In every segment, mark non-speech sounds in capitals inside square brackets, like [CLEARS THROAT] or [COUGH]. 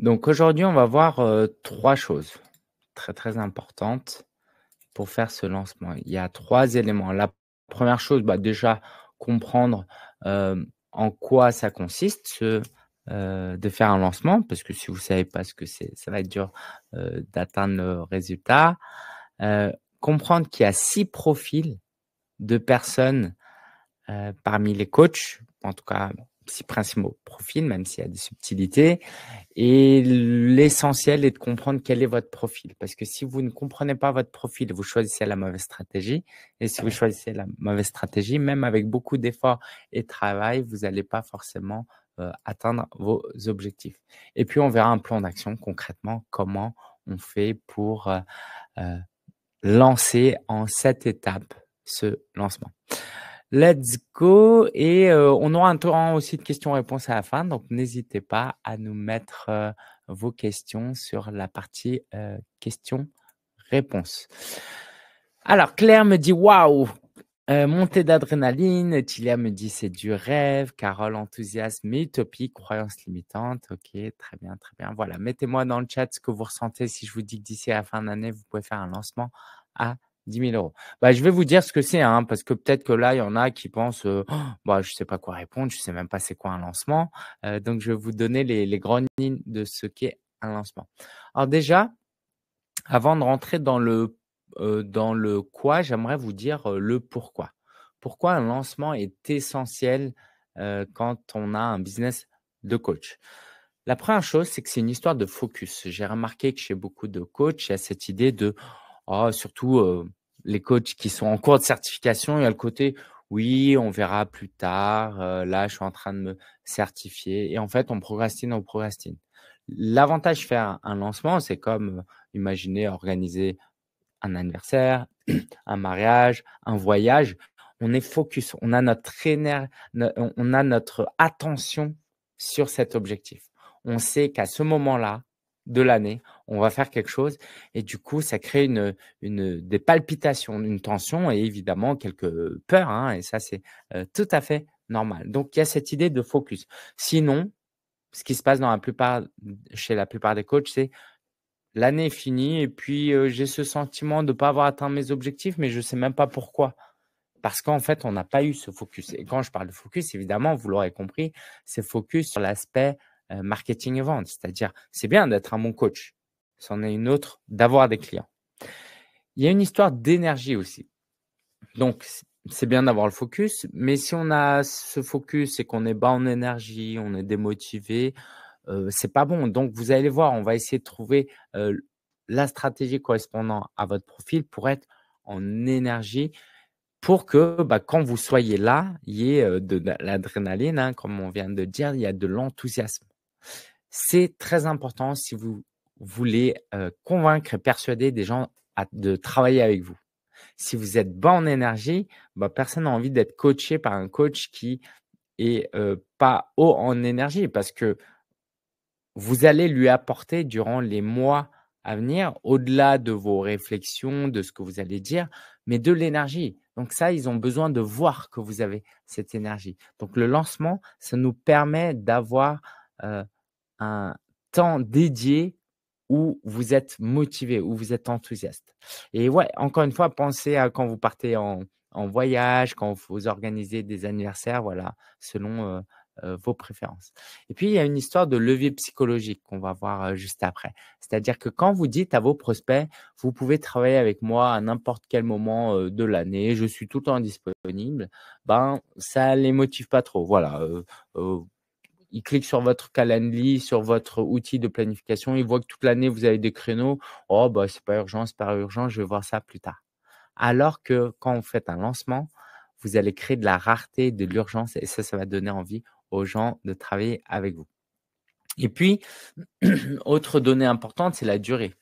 Donc aujourd'hui, on va voir euh, trois choses très très importantes pour faire ce lancement. Il y a trois éléments. La première chose, bah, déjà comprendre euh, en quoi ça consiste euh, de faire un lancement, parce que si vous ne savez pas ce que c'est, ça va être dur d'atteindre le résultat. comprendre qu'il y a six profils de personnes parmi les coachs, en tout cas six principaux profils, même s'il y a des subtilités. Et l'essentiel est de comprendre quel est votre profil. Parce que si vous ne comprenez pas votre profil, vous choisissez la mauvaise stratégie. Et si vous choisissez la mauvaise stratégie, même avec beaucoup d'efforts et travail, vous n'allez pas forcément euh, atteindre vos objectifs. Et puis, on verra un plan d'action concrètement, comment on fait pour euh, euh, lancer en cette étape ce lancement. Let's go et euh, on aura un tour aussi de questions-réponses à la fin. Donc, n'hésitez pas à nous mettre euh, vos questions sur la partie euh, questions-réponses. Alors, Claire me dit waouh! montée d'adrénaline, Tilia me dit c'est du rêve, Carole enthousiasme, utopie, croyance limitante. Ok, très bien, très bien. Voilà, mettez-moi dans le chat ce que vous ressentez. Si je vous dis que d'ici à la fin d'année, vous pouvez faire un lancement à 10 000 euros. Bah, je vais vous dire ce que c'est, hein, parce que peut-être que là, il y en a qui pensent, euh, oh, bah, je ne sais pas quoi répondre, je ne sais même pas c'est quoi un lancement. Euh, donc, je vais vous donner les, grandes lignes de ce qu'est un lancement. Alors déjà, avant de rentrer dans le, euh, dans le quoi, j'aimerais vous dire le pourquoi. Pourquoi un lancement est essentiel quand on a un business de coach. La première chose, c'est que c'est une histoire de focus. J'ai remarqué que chez beaucoup de coachs, il y a cette idée de, oh, surtout, les coachs qui sont en cours de certification, il y a le côté oui, on verra plus tard, euh, là je suis en train de me certifier. Et en fait, on procrastine, on procrastine. L'avantage de faire un lancement, c'est comme euh, imaginer organiser un anniversaire, [CLEARS THROAT] un mariage, un voyage. On est focus, on a notre on a notre attention sur cet objectif. On sait qu'à ce moment-là de l'année, on va faire quelque chose. Et du coup, ça crée une, des palpitations, une tension et évidemment quelques euh, peurs. Hein, et ça, c'est euh, tout à fait normal. Donc, il y a cette idée de focus. Sinon, ce qui se passe dans la plupart, chez la plupart des coachs, c'est l'année est finie et puis euh, j'ai ce sentiment de ne pas avoir atteint mes objectifs, mais je ne sais même pas pourquoi. Parce qu'en fait, on n'a pas eu ce focus. Et quand je parle de focus, évidemment, vous l'aurez compris, c'est focus sur l'aspect marketing et vente. C'est-à-dire, c'est bien d'être un bon coach, c'en est une autre d'avoir des clients. Il y a une histoire d'énergie aussi. Donc, c'est bien d'avoir le focus, mais si on a ce focus et qu'on est bas en énergie, on est démotivé, ce euh, c'est pas bon. Donc, vous allez voir, on va essayer de trouver euh, la stratégie correspondant à votre profil pour être en énergie pour que bah, quand vous soyez là, il y ait euh, de, l'adrénaline, hein, comme on vient de dire, il y a de l'enthousiasme. C'est très important si vous voulez convaincre et persuader des gens de travailler avec vous. Si vous êtes bas en énergie, bah, personne n'a envie d'être coaché par un coach qui n'est pas haut en énergie parce que vous allez lui apporter durant les mois à venir, au-delà de vos réflexions, de ce que vous allez dire, mais de l'énergie. Donc ça, ils ont besoin de voir que vous avez cette énergie. Donc le lancement, ça nous permet d'avoir un temps dédié où vous êtes motivé, où vous êtes enthousiaste. Et ouais, encore une fois, pensez à quand vous partez en, voyage, quand vous organisez des anniversaires, voilà, selon euh, euh, vos préférences. Et puis, il y a une histoire de levier psychologique qu'on va voir euh, juste après. C'est-à-dire que quand vous dites à vos prospects, vous pouvez travailler avec moi à n'importe quel moment de l'année, je suis tout le temps disponible, ben, ça les motive pas trop. Voilà il clique sur votre calendrier, sur votre outil de planification, il voit que toute l'année, vous avez des créneaux. Oh, bah, c'est pas urgent, c'est pas urgent, je vais voir ça plus tard. Alors que quand vous faites un lancement, vous allez créer de la rareté, de l'urgence, et ça, ça va donner envie aux gens de travailler avec vous. Et puis, [CLEARS THROAT] autre donnée importante, c'est la durée.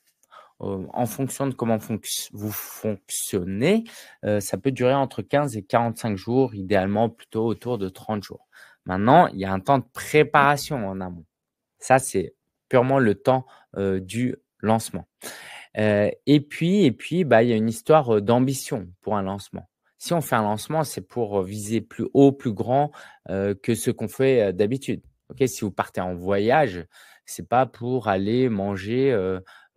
Euh, en fonction de comment vous fonctionnez, euh, ça peut durer entre 15 et 45 jours, idéalement plutôt autour de 30 jours. Maintenant, il y a un temps de préparation en amont. Ça, c'est purement le temps euh, du lancement. Euh, et puis, et puis, bah, il y a une histoire euh, d'ambition pour un lancement. Si on fait un lancement, c'est pour viser plus haut, plus grand que ce qu'on fait d'habitude. si vous partez en voyage, c'est pas pour aller manger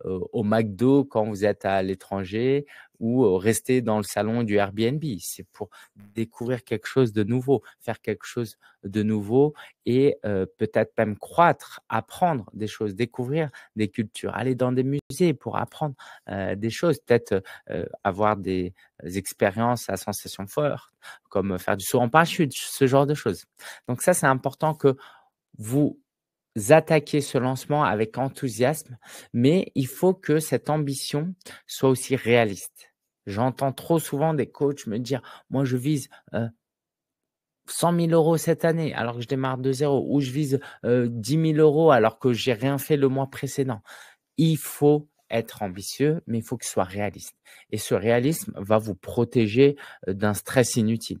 euh, au McDo quand vous êtes à l'étranger ou euh, rester dans le salon du Airbnb. C'est pour découvrir quelque chose de nouveau, faire quelque chose de nouveau et euh, peut-être même croître, apprendre des choses, découvrir des cultures, aller dans des musées pour apprendre des choses, peut-être avoir des expériences à sensations fortes, comme faire du saut en parachute, ce genre de choses. Donc ça, c'est important que vous attaquer ce lancement avec enthousiasme, mais il faut que cette ambition soit aussi réaliste. J'entends trop souvent des coachs me dire, moi je vise euh, 100 000 euros cette année alors que je démarre de zéro, ou je vise euh, 10 000 euros alors que j'ai rien fait le mois précédent. Il faut être ambitieux, mais il faut qu'il soit réaliste. Et ce réalisme va vous protéger euh, d'un stress inutile.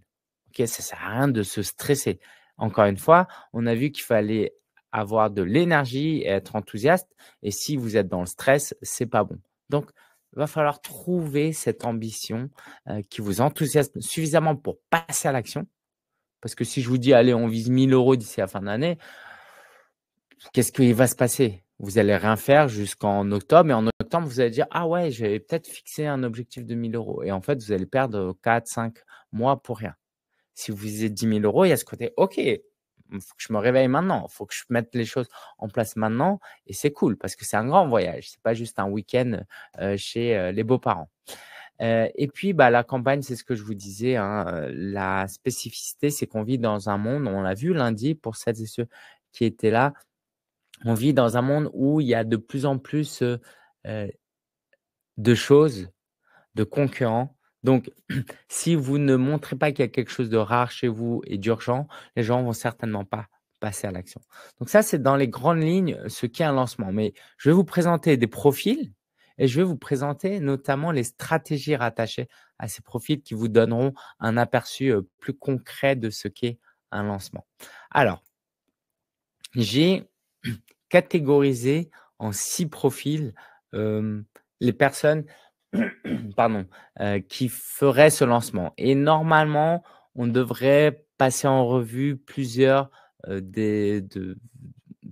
Ok, ça sert à rien de se stresser. Encore une fois, on a vu qu'il fallait avoir de l'énergie et être enthousiaste. Et si vous êtes dans le stress, c'est pas bon. Donc, il va falloir trouver cette ambition euh, qui vous enthousiasme suffisamment pour passer à l'action. Parce que si je vous dis, allez, on vise 1000 euros d'ici la fin d'année, qu'est-ce qui va se passer Vous allez rien faire jusqu'en octobre. Et en octobre, vous allez dire, ah ouais, j'avais peut-être fixé un objectif de 1000 euros. Et en fait, vous allez perdre 4, euh, 5 mois pour rien. Si vous visez 10 000 euros, il y a ce côté, OK, il faut que je me réveille maintenant, faut que je mette les choses en place maintenant. Et c'est cool parce que c'est un grand voyage, c'est pas juste un week-end euh, chez euh, les beaux-parents. Euh, et puis, bah, la campagne, c'est ce que je vous disais. Hein, la spécificité, c'est qu'on vit dans un monde, on l'a vu lundi pour celles et ceux qui étaient là, on vit dans un monde où il y a de plus en plus de choses, de concurrents donc, [CLEARS THROAT] si vous ne montrez pas qu'il y a quelque chose de rare chez vous et d'urgent, les gens vont certainement pas passer à l'action. Donc ça, c'est dans les grandes lignes ce qu'est un lancement. Mais je vais vous présenter des profils et je vais vous présenter notamment les stratégies rattachées à ces profils qui vous donneront un aperçu euh, plus concret de ce qu'est un lancement. Alors, j'ai [CLEARS THROAT] catégorisé en six profils euh, les personnes [CLEARS THROAT] pardon, euh, qui ferait ce lancement. Et normalement, on devrait passer en revue plusieurs, euh, des,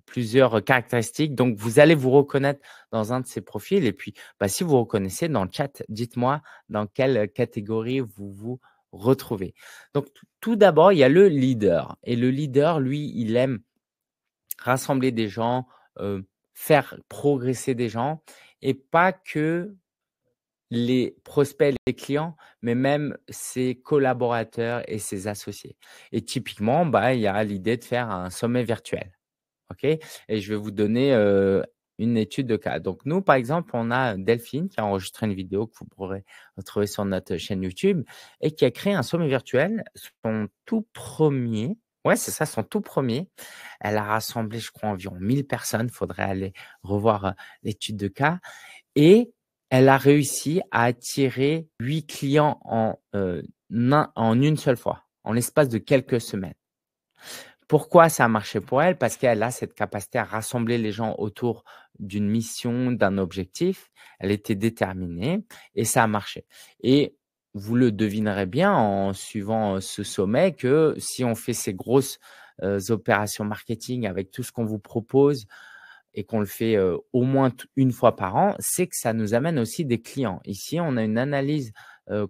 plusieurs caractéristiques. Donc, vous allez vous reconnaître dans un de ces profils. Et puis, bah, si vous reconnaissez dans le chat, dites-moi dans quelle catégorie vous vous retrouvez. Donc, tout d'abord, il y a le leader. Et le leader, lui, il aime rassembler des gens, euh, faire progresser des gens et pas que les prospects, les clients, mais même ses collaborateurs et ses associés. Et typiquement, bah, il y a l'idée de faire un sommet virtuel. OK Et je vais vous donner euh, une étude de cas. Donc, nous, par exemple, on a Delphine qui a enregistré une vidéo que vous pourrez retrouver sur notre chaîne YouTube et qui a créé un sommet virtuel, son tout premier. Ouais, c'est ça, son tout premier. Elle a rassemblé, je crois, environ 1000 personnes. Il Faudrait aller revoir euh, l'étude de cas. Et elle a réussi à attirer huit clients euh, en, une seule fois, en l'espace de quelques semaines. Pourquoi ça a marché pour elle Parce qu'elle a cette capacité à rassembler les gens autour d'une mission, d'un objectif. Elle était déterminée et ça a marché. Et vous le devinerez bien en suivant euh, ce sommet que si on fait ces grosses euh, opérations marketing avec tout ce qu'on vous propose, et qu'on le fait au moins une fois par an, c'est que ça nous amène aussi des clients. Ici, on a une analyse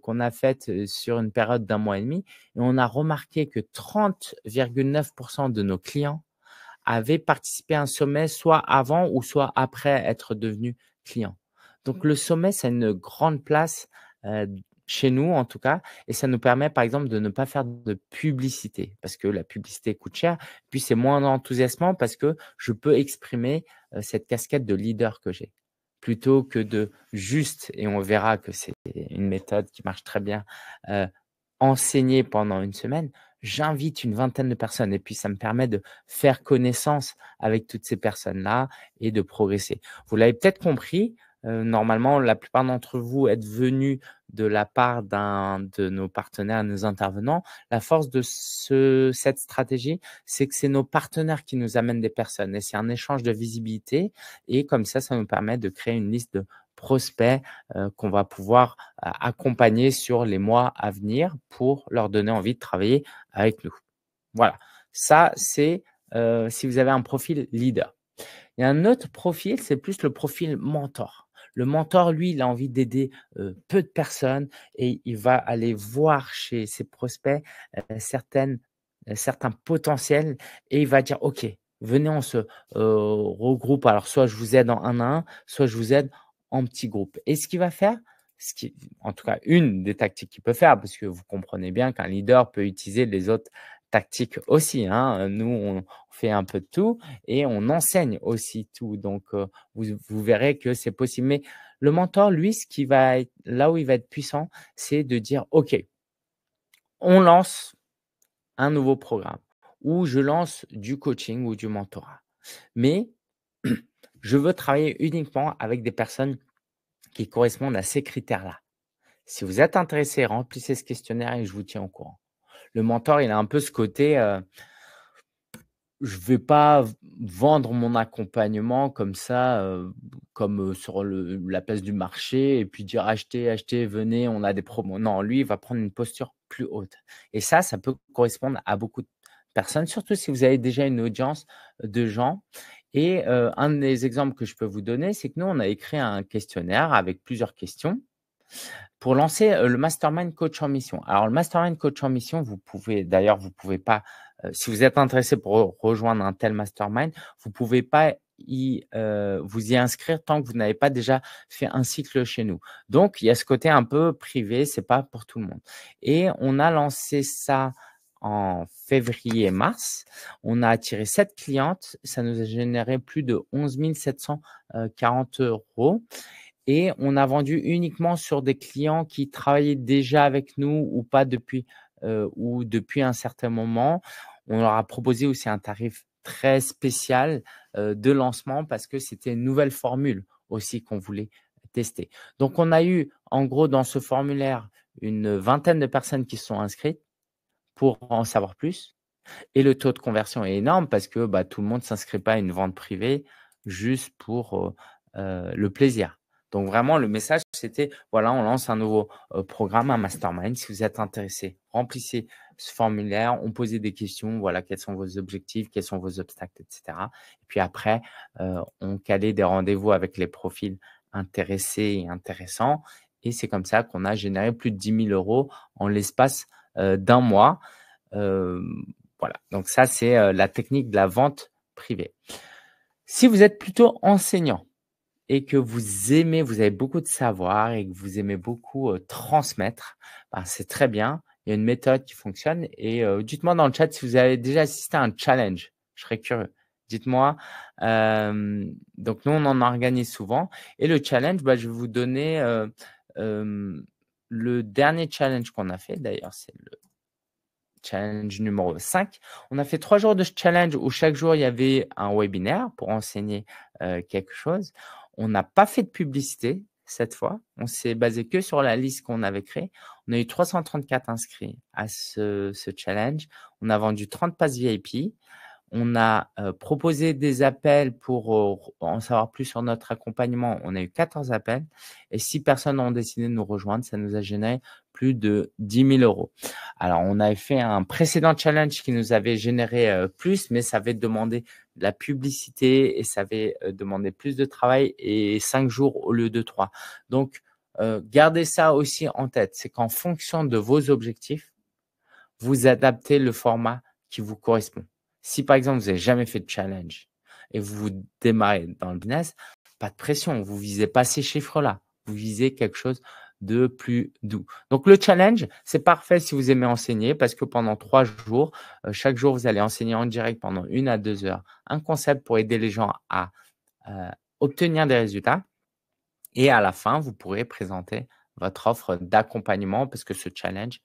qu'on a faite sur une période d'un mois et demi et on a remarqué que 30,9% de nos clients avaient participé à un sommet soit avant ou soit après être devenus clients. Donc mmh. le sommet, c'est une grande place chez nous en tout cas, et ça nous permet par exemple de ne pas faire de publicité, parce que la publicité coûte cher, puis c'est moins enthousiasmant parce que je peux exprimer euh, cette casquette de leader que j'ai, plutôt que de juste, et on verra que c'est une méthode qui marche très bien, euh, enseigner pendant une semaine, j'invite une vingtaine de personnes et puis ça me permet de faire connaissance avec toutes ces personnes-là et de progresser. Vous l'avez peut-être compris, normalement, la plupart d'entre vous êtes venus de la part d'un de nos partenaires, nos intervenants. La force de ce, cette stratégie, c'est que c'est nos partenaires qui nous amènent des personnes et c'est un échange de visibilité et comme ça, ça nous permet de créer une liste de prospects qu'on va pouvoir accompagner sur les mois à venir pour leur donner envie de travailler avec nous. Voilà, ça c'est si vous avez un profil leader. Il y a un autre profil, c'est plus le profil mentor. Le mentor, lui, il a envie d'aider peu de personnes et il va aller voir chez ses prospects certaines, certains potentiels et il va dire, OK, venez, on se regroupe. Alors, soit je vous aide en un à un, soit je vous aide en petit groupe. Et ce qu'il va faire, ce qui, en tout cas, une des tactiques qu'il peut faire, parce que vous comprenez bien qu'un leader peut utiliser les autres tactiques aussi. Hein. Nous, on, fait un peu de tout et on enseigne aussi tout. Donc, euh, vous, verrez que c'est possible. Mais le mentor, lui, ce qui va être, là où il va être puissant, c'est de dire, OK, on lance un nouveau programme ou je lance du coaching ou du mentorat. Mais [CLEARS THROAT] je veux travailler uniquement avec des personnes qui correspondent à ces critères-là. Si vous êtes intéressé, remplissez ce questionnaire et je vous tiens au courant. Le mentor, il a un peu ce côté, euh, je ne vais pas vendre mon accompagnement comme ça, euh, comme euh, sur la place du marché, et puis dire achetez, achetez, venez, on a des promos. Non, lui, il va prendre une posture plus haute. Et ça, ça peut correspondre à beaucoup de personnes, surtout si vous avez déjà une audience de gens. Et euh, un des exemples que je peux vous donner, c'est que nous, on a écrit un questionnaire avec plusieurs questions pour lancer le Mastermind Coach en Mission. Alors, le Mastermind Coach en Mission, vous pouvez, d'ailleurs, vous pouvez pas euh, si vous êtes intéressé pour rejoindre un tel mastermind, vous ne pouvez pas y, euh, vous y inscrire tant que vous n'avez pas déjà fait un cycle chez nous. Donc, il y a ce côté un peu privé, c'est pas pour tout le monde. Et on a lancé ça en février-mars. On a attiré 7 clientes. Ça nous a généré plus de 11 740 euh, euros. Et on a vendu uniquement sur des clients qui travaillaient déjà avec nous ou pas depuis ou depuis un certain moment on leur a proposé aussi un tarif très spécial de lancement parce que c'était une nouvelle formule aussi qu'on voulait tester. Donc, on a eu en gros dans ce formulaire une vingtaine de personnes qui se sont inscrites pour en savoir plus. Et le taux de conversion est énorme parce que bah, tout le monde ne s'inscrit pas à une vente privée juste pour euh, le plaisir. Donc, vraiment, le message, c'était voilà, on lance un nouveau programme, un mastermind. Si vous êtes intéressé, remplissez ce formulaire, on posait des questions, voilà, quels sont vos objectifs, quels sont vos obstacles, etc. Et puis après, on calait des rendez-vous avec les profils intéressés et intéressants. Et c'est comme ça qu'on a généré plus de 10 000 euros en l'espace d'un mois. voilà, donc ça, c'est la technique de la vente privée. Si vous êtes plutôt enseignant, et que vous aimez, vous avez beaucoup de savoir et que vous aimez beaucoup transmettre, ben, c'est très bien. Il y a une méthode qui fonctionne. Et dites-moi dans le chat si vous avez déjà assisté à un challenge. Je serais curieux. Dites-moi. donc nous, on en organise souvent. Et le challenge, bah, je vais vous donner le dernier challenge qu'on a fait. D'ailleurs, c'est le challenge numéro 5. On a fait trois jours de challenge où chaque jour, il y avait un webinaire pour enseigner quelque chose. On n'a pas fait de publicité cette fois. On s'est basé que sur la liste qu'on avait créée. On a eu 334 inscrits à ce, challenge. On a vendu 30 passes VIP. On a euh, proposé des appels pour euh, en savoir plus sur notre accompagnement. On a eu 14 appels et 6 personnes ont décidé de nous rejoindre. Ça nous a généré plus de 10 000 euros. Alors, on avait fait un précédent challenge qui nous avait généré euh, plus, mais ça avait demandé la publicité et ça avait euh, demander plus de travail et cinq jours au lieu de trois. Donc, euh, gardez ça aussi en tête. C'est qu'en fonction de vos objectifs, vous adaptez le format qui vous correspond. Si par exemple, vous n'avez jamais fait de challenge et vous démarrez dans le business, pas de pression. Vous visez pas ces chiffres-là. Vous visez quelque chose de plus doux. Donc le challenge, c'est parfait si vous aimez enseigner parce que pendant trois jours, euh, chaque jour, vous allez enseigner en direct pendant une à deux heures un concept pour aider les gens à euh, obtenir des résultats. Et à la fin, vous pourrez présenter votre offre d'accompagnement parce que ce challenge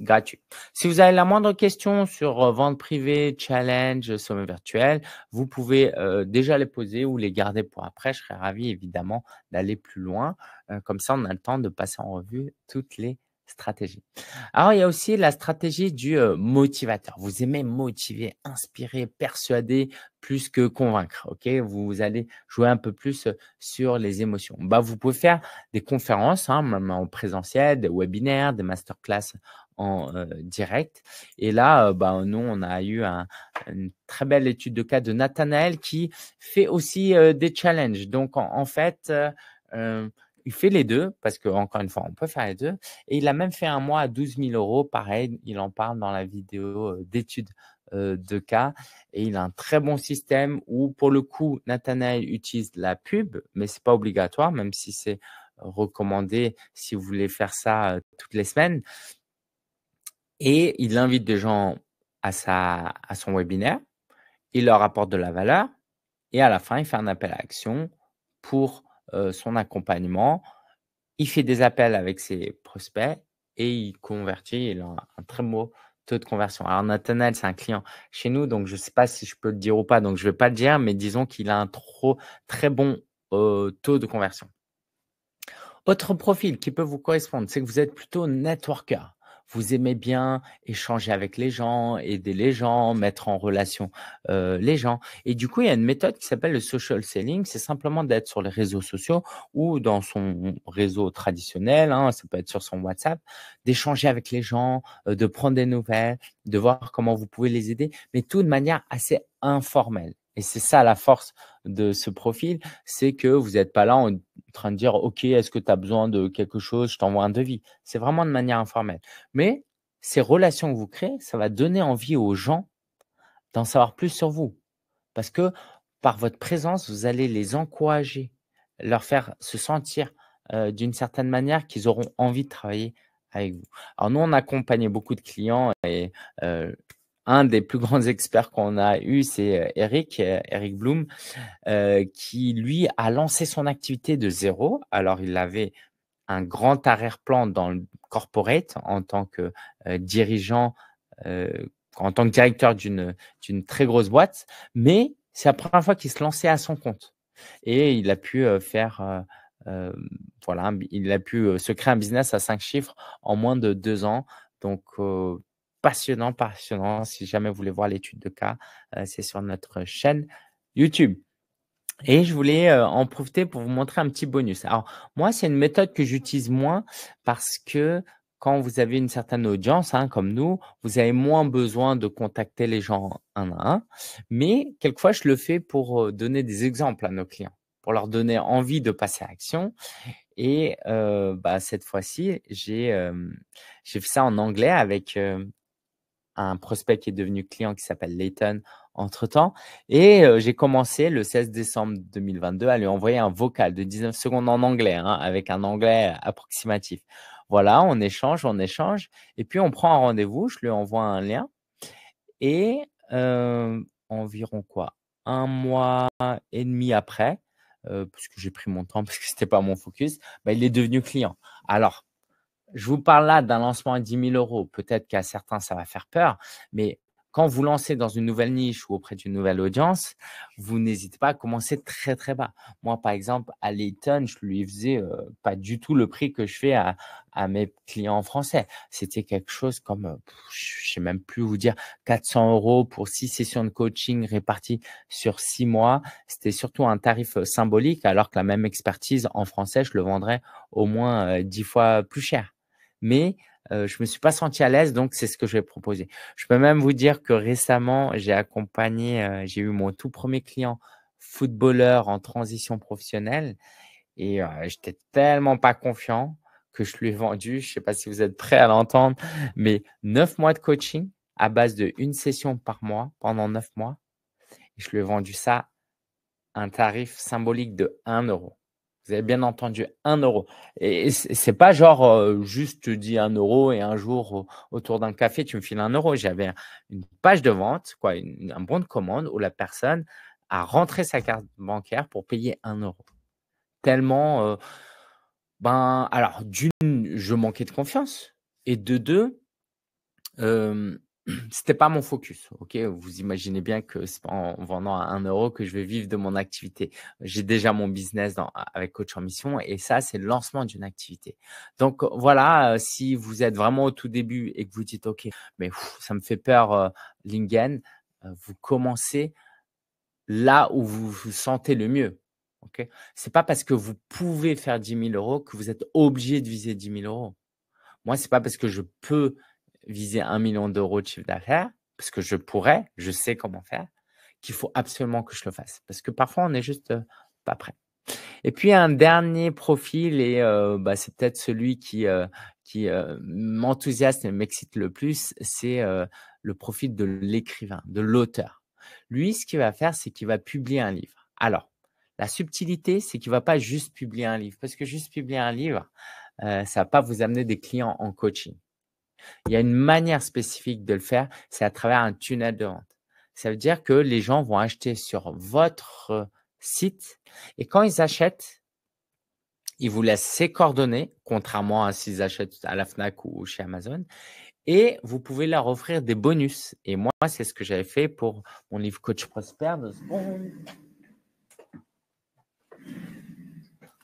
gratuit. Si vous avez la moindre question sur euh, vente privée, challenge, euh, sommet virtuel, vous pouvez euh, déjà les poser ou les garder pour après. Je serais ravi évidemment d'aller plus loin. comme ça, on a le temps de passer en revue toutes les stratégies. Alors, il y a aussi la stratégie du motivateur. Vous aimez motiver, inspirer, persuader plus que convaincre. OK Vous allez jouer un peu plus sur les émotions. Bah, vous pouvez faire des conférences, hein, en présentiel, des webinaires, des masterclass direct. Et là, bah, nous, on a eu une très belle étude de cas de Nathanaël qui fait aussi des challenges. Donc, en, fait, il fait les deux parce que, encore une fois, on peut faire les deux. Et il a même fait un mois à 12 000 euros. Pareil, il en parle dans la vidéo d'étude de cas et il a un très bon système où pour le coup Nathanaël utilise la pub mais c'est pas obligatoire même si c'est recommandé si vous voulez faire ça toutes les semaines et il invite des gens à, à son webinaire, il leur apporte de la valeur et à la fin, il fait un appel à action pour euh, son accompagnement. Il fait des appels avec ses prospects et il convertit. Il a un très beau taux de conversion. Alors, Nathanel, c'est un client chez nous, donc je ne sais pas si je peux le dire ou pas, donc je ne vais pas le dire, mais disons qu'il a un trop, très bon euh, taux de conversion. Autre profil qui peut vous correspondre, c'est que vous êtes plutôt networker vous aimez bien échanger avec les gens, aider les gens, mettre en relation les gens. Et du coup, il y a une méthode qui s'appelle le social selling. C'est simplement d'être sur les réseaux sociaux ou dans son réseau traditionnel, hein, ça peut être sur son WhatsApp, d'échanger avec les gens, de prendre des nouvelles, de voir comment vous pouvez les aider, mais tout de manière assez informelle. Et c'est ça la force de ce profil, c'est que vous n'êtes pas là en train de dire, OK, est-ce que tu as besoin de quelque chose, je t'envoie un devis. C'est vraiment de manière informelle. Mais ces relations que vous créez, ça va donner envie aux gens d'en savoir plus sur vous. Parce que par votre présence, vous allez les encourager, leur faire se sentir euh, d'une certaine manière qu'ils auront envie de travailler avec vous. Alors nous, on accompagnait beaucoup de clients et euh, un des plus grands [LAUGHS] experts qu'on a eu, c'est euh, Eric, euh, Eric Bloom, euh, qui lui a lancé son activité de zéro. Alors, il avait un grand arrière-plan dans le corporate en tant que dirigeant, en tant que directeur d'une très grosse boîte, mais c'est la première fois qu'il se lançait à son compte. Et il a pu faire, voilà, il a pu se créer un business à cinq chiffres en moins de deux ans. Donc, passionnant, passionnant. Si jamais vous voulez voir l'étude de cas, euh, c'est sur notre chaîne YouTube. Et je voulais euh, en profiter pour vous montrer un petit bonus. Alors, moi, c'est une méthode que j'utilise moins parce que quand vous avez une certaine audience, hein, comme nous, vous avez moins besoin de contacter les gens un à un. Mais quelquefois, je le fais pour euh, donner des exemples à nos clients, pour leur donner envie de passer à l'action. Et bah, cette fois-ci, j'ai fait ça en anglais avec un prospect qui est devenu client qui s'appelle Layton entre-temps. Et j'ai commencé le 16 décembre 2022 à lui envoyer un vocal de 19 secondes en anglais, hein, avec un anglais approximatif. Voilà, on échange, on échange, et puis on prend un rendez-vous, je lui envoie un lien. Et environ quoi Un mois et demi après, puisque j'ai pris mon temps, [LAUGHS] parce que ce pas mon focus, bah, il est devenu client. Alors, je vous parle là d'un lancement à 10 000 euros. Peut-être qu'à certains, ça va faire peur, mais quand vous lancez dans une nouvelle niche ou auprès d'une nouvelle audience, vous n'hésitez pas à commencer très très bas. Moi, par exemple, à Layton, je lui faisais euh, pas du tout le prix que je fais à, mes clients français. C'était quelque chose comme, euh, je sais même plus vous dire, 400 euros pour six sessions de coaching réparties sur six mois. C'était surtout un tarif euh, symbolique, alors que la même expertise en français, je le vendrais au moins dix fois plus cher mais euh, je me suis pas senti à l'aise, donc c'est ce que je vais proposer. Je peux même vous dire que récemment, j'ai accompagné, euh, j'ai eu mon tout premier client footballeur en transition professionnelle et euh, j'étais tellement pas confiant que je lui ai vendu, je sais pas si vous êtes prêts à l'entendre, mais neuf mois de coaching à base de une session par mois pendant neuf mois. Et je lui ai vendu ça un tarif symbolique de 1 euro. Vous avez bien entendu, un euro. Et c'est pas genre juste dit dis 1 euro et un jour autour d'un café, tu me files un euro. J'avais une page de vente, quoi, un bon de commande où la personne a rentré sa carte bancaire pour payer un euro. Tellement, ben, alors d'une, je manquais de confiance. Et de deux, c'était pas mon focus. Ok, vous imaginez bien que c'est en vendant à un euro que je vais vivre de mon activité. J'ai déjà mon business avec coach en mission et ça c'est le lancement d'une activité. Donc euh, voilà, euh, si vous êtes vraiment au tout début et que vous dites ok, mais ça me fait peur euh, Lingen, vous commencez là où vous vous sentez le mieux. Ok, c'est pas parce que vous pouvez faire 10 000 euros que vous êtes obligé de viser 10 000 euros. Moi, c'est pas parce que je peux viser un million d'euros de chiffre d'affaires, parce que je pourrais, je sais comment faire, qu'il faut absolument que je le fasse. Parce que parfois, on n'est juste euh, pas prêt. Et puis un dernier profil, et euh, bah, c'est peut-être celui qui, euh, m'enthousiasme et m'excite le plus, c'est le profil de l'écrivain, de l'auteur. Lui, ce qu'il va faire, c'est qu'il va publier un livre. Alors, la subtilité, c'est qu'il ne va pas juste publier un livre, parce que juste publier un livre, ça ne va pas vous amener des clients en coaching. Il y a une manière spécifique de le faire, c'est à travers un tunnel de vente. Ça veut dire que les gens vont acheter sur votre site et quand ils achètent, ils vous laissent ses coordonnées, contrairement à s'ils achètent à la FNAC ou chez Amazon, et vous pouvez leur offrir des bonus. Et moi, c'est ce que j'avais fait pour mon livre Coach Prosper.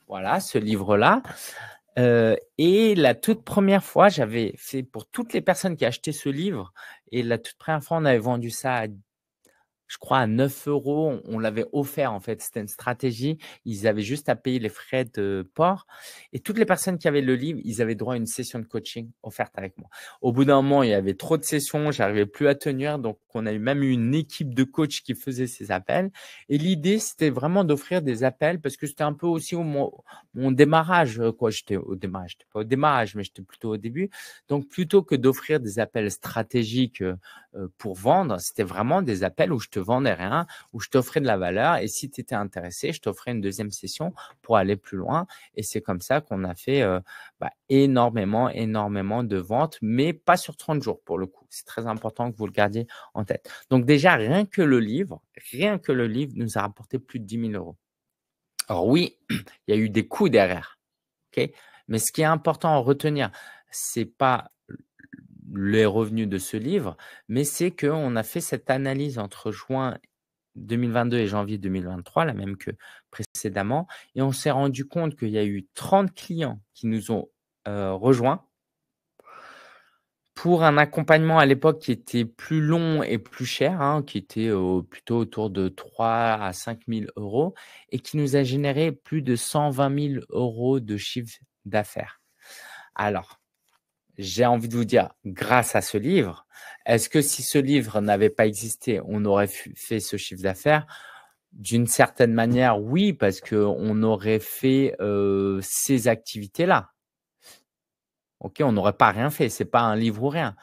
Voilà, ce livre-là. Euh, et la toute première fois, j'avais fait pour toutes les personnes qui achetaient ce livre, et la toute première fois, on avait vendu ça à je crois, à 9 euros. On, l'avait offert, en fait. C'était une stratégie. Ils avaient juste à payer les frais de port. Et toutes les personnes qui avaient le livre, ils avaient droit à une session de coaching offerte avec moi. Au bout d'un moment, il y avait trop de sessions. J'arrivais plus à tenir. Donc, on a même eu une équipe de coachs qui faisait ces appels. Et l'idée, c'était vraiment d'offrir des appels parce que c'était un peu aussi mon, mon démarrage. Euh, quoi, j'étais au démarrage. pas au démarrage, mais j'étais plutôt au début. Donc, plutôt que d'offrir des appels stratégiques, euh, euh, pour vendre, c'était vraiment des appels où je te vendais rien, où je t'offrais de la valeur. Et si tu étais intéressé, je t'offrais une deuxième session pour aller plus loin. Et c'est comme ça qu'on a fait euh, bah, énormément, énormément de ventes, mais pas sur 30 jours pour le coup. C'est très important que vous le gardiez en tête. Donc déjà, rien que le livre, rien que le livre nous a rapporté plus de 10 000 euros. Alors oui, [CLEARS THROAT] il y a eu des coûts derrière. mais ce qui est important à retenir, c'est pas les revenus de ce livre, mais c'est qu'on a fait cette analyse entre juin 2022 et janvier 2023, la même que précédemment, et on s'est rendu compte qu'il y a eu 30 clients qui nous ont euh, rejoints pour un accompagnement à l'époque qui était plus long et plus cher, hein, qui était plutôt autour de 3 à 5 000 euros, et qui nous a généré plus de 120 000 euros de chiffre d'affaires. Alors, j'ai envie de vous dire, grâce à ce livre, est-ce que si ce livre n'avait pas existé, on aurait fait ce chiffre d'affaires D'une certaine manière, oui, parce qu'on aurait fait euh, ces activités-là. Ok, on n'aurait pas rien fait. C'est pas un livre ou rien.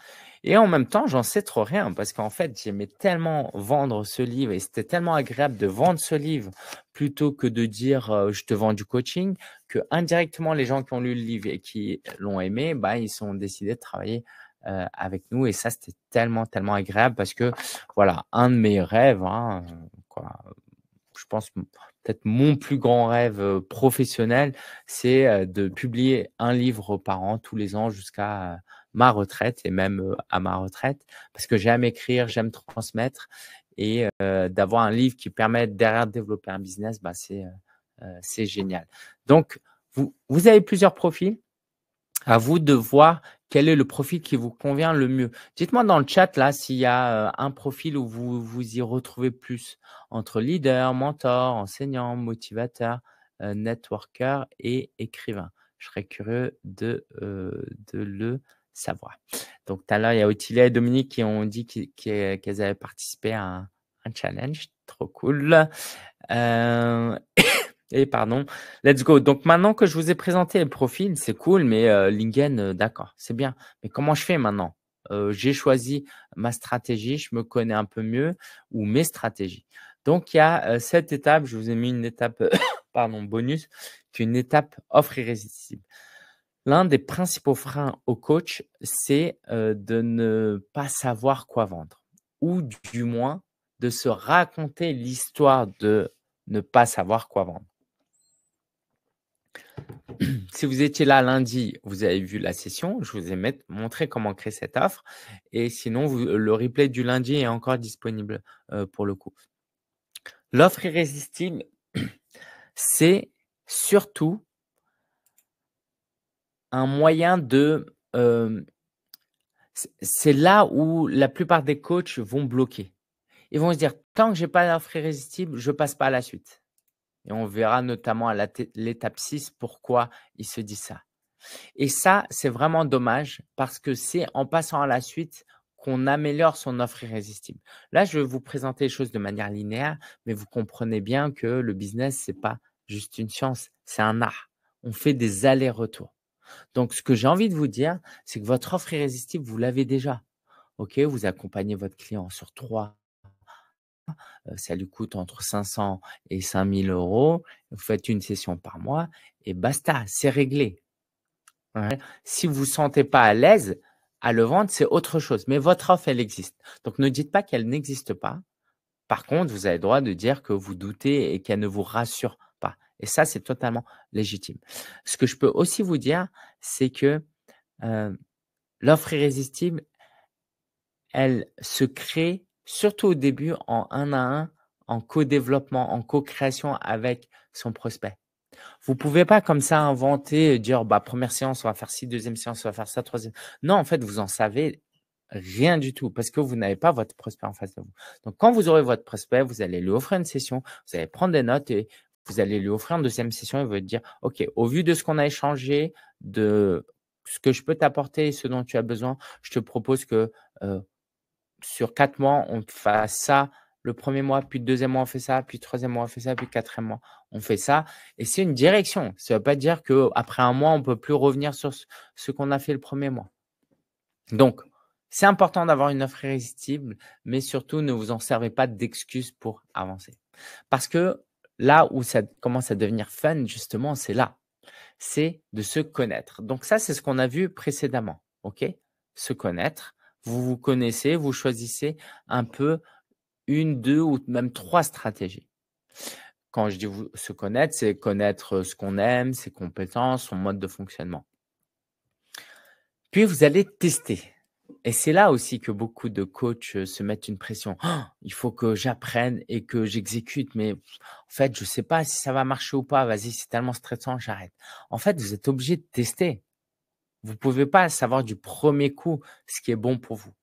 Et en même temps, j'en sais trop rien parce qu'en fait, j'aimais tellement vendre ce livre et c'était tellement agréable de vendre ce livre plutôt que de dire euh, je te vends du coaching que indirectement les gens qui ont lu le livre et qui l'ont aimé, bah, ils sont décidés de travailler euh, avec nous et ça c'était tellement tellement agréable parce que voilà un de mes rêves hein, quoi, je pense peut-être mon plus grand rêve euh, professionnel c'est de publier un livre par an tous les ans jusqu'à ma retraite et même à ma retraite, parce que j'aime écrire, j'aime transmettre et d'avoir un livre qui permet derrière de développer un business, bah, c'est génial. Donc, vous, vous avez plusieurs profils. À vous de voir quel est le profil qui vous convient le mieux. Dites-moi dans le chat là s'il y a un profil où vous vous y retrouvez plus entre leader, mentor, enseignant, motivateur, networker et écrivain. Je serais curieux de, de le savoir. Donc, tout à l'heure, il y a Otilia et Dominique qui ont dit euh, qu'elles avaient participé à un, challenge. Trop cool. Euh, [COUGHS] et pardon, let's go. Donc, maintenant que je vous ai présenté les profil, c'est cool, mais euh, Lingen, d'accord, c'est bien. Mais comment je fais maintenant J'ai choisi ma stratégie, je me connais un peu mieux ou mes stratégies. Donc, il y a cette étape, je vous ai mis une étape, [COUGHS] pardon, bonus, qui est une étape offre irrésistible l'un des principaux freins au coach, c'est euh, de ne pas savoir quoi vendre, ou du moins de se raconter l'histoire de ne pas savoir quoi vendre. [CLEARS THROAT] Si vous étiez là lundi, vous avez vu la session, je vous ai montré comment créer cette offre, et sinon le replay du lundi est encore disponible euh, pour le coup. L'offre irrésistible, [CLEARS THROAT] c'est surtout un moyen de... Euh, c'est là où la plupart des coachs vont bloquer. Ils vont se dire, tant que j'ai pas d'offre irrésistible, je passe pas à la suite. Et on verra notamment à l'étape 6 pourquoi il se dit ça. Et ça, c'est vraiment dommage parce que c'est en passant à la suite qu'on améliore son offre irrésistible. Là, je vais vous présenter les choses de manière linéaire, mais vous comprenez bien que le business, n'est pas juste une science, c'est un art. On fait des allers-retours. Donc, ce que j'ai envie de vous dire, c'est que votre offre irrésistible, vous l'avez déjà. OK, vous accompagnez votre client sur trois. Euh, ça lui coûte entre 500 et 5000 euros. Vous faites une session par mois et basta, c'est réglé. Si vous ne vous sentez pas à l'aise à le vendre, c'est autre chose. Mais votre offre, elle existe. Donc, ne dites pas qu'elle n'existe pas. Par contre, vous avez le droit de dire que vous doutez et qu'elle ne vous rassure pas. Et ça, c'est totalement légitime. Ce que je peux aussi vous dire, c'est que euh, l'offre irrésistible, elle se crée surtout au début en un à un, en co-développement, en co-création avec son prospect. Vous pouvez pas comme ça inventer, dire bah première séance on va faire ci, deuxième séance on va faire ça, troisième. Non, en fait vous en savez rien du tout parce que vous n'avez pas votre prospect en face de vous. Donc quand vous aurez votre prospect, vous allez lui offrir une session, vous allez prendre des notes et vous allez lui offrir une deuxième session et vous dire, OK, au vu de ce qu'on a échangé, de ce que je peux t'apporter et ce dont tu as besoin, je te propose que sur quatre mois, on fasse ça. Le premier mois, puis le deuxième mois, on fait ça, puis le troisième mois, on fait ça, puis le quatrième mois, on fait ça. Et c'est une direction. Ça ne veut pas dire qu'après un mois, on ne peut plus revenir sur ce, qu'on a fait le premier mois. Donc, c'est important d'avoir une offre irrésistible, mais surtout, ne vous en servez pas d'excuse pour avancer. Parce que là où ça commence à devenir fun, justement, c'est là. C'est de se connaître. Donc ça, c'est ce qu'on a vu précédemment. OK Se connaître. Vous vous connaissez, vous choisissez un peu une, deux ou même trois stratégies. Quand je dis vous, se connaître, c'est connaître euh, ce qu'on aime, ses compétences, son mode de fonctionnement. Puis vous allez tester et c'est là aussi que beaucoup de coachs se mettent une pression. «Oh, il faut que j'apprenne et que j'exécute, mais en fait, je ne sais pas si ça va marcher ou pas. Vas-y, c'est tellement stressant, j'arrête. En fait, vous êtes obligé de tester. Vous ne pouvez pas savoir du premier coup ce qui est bon pour vous.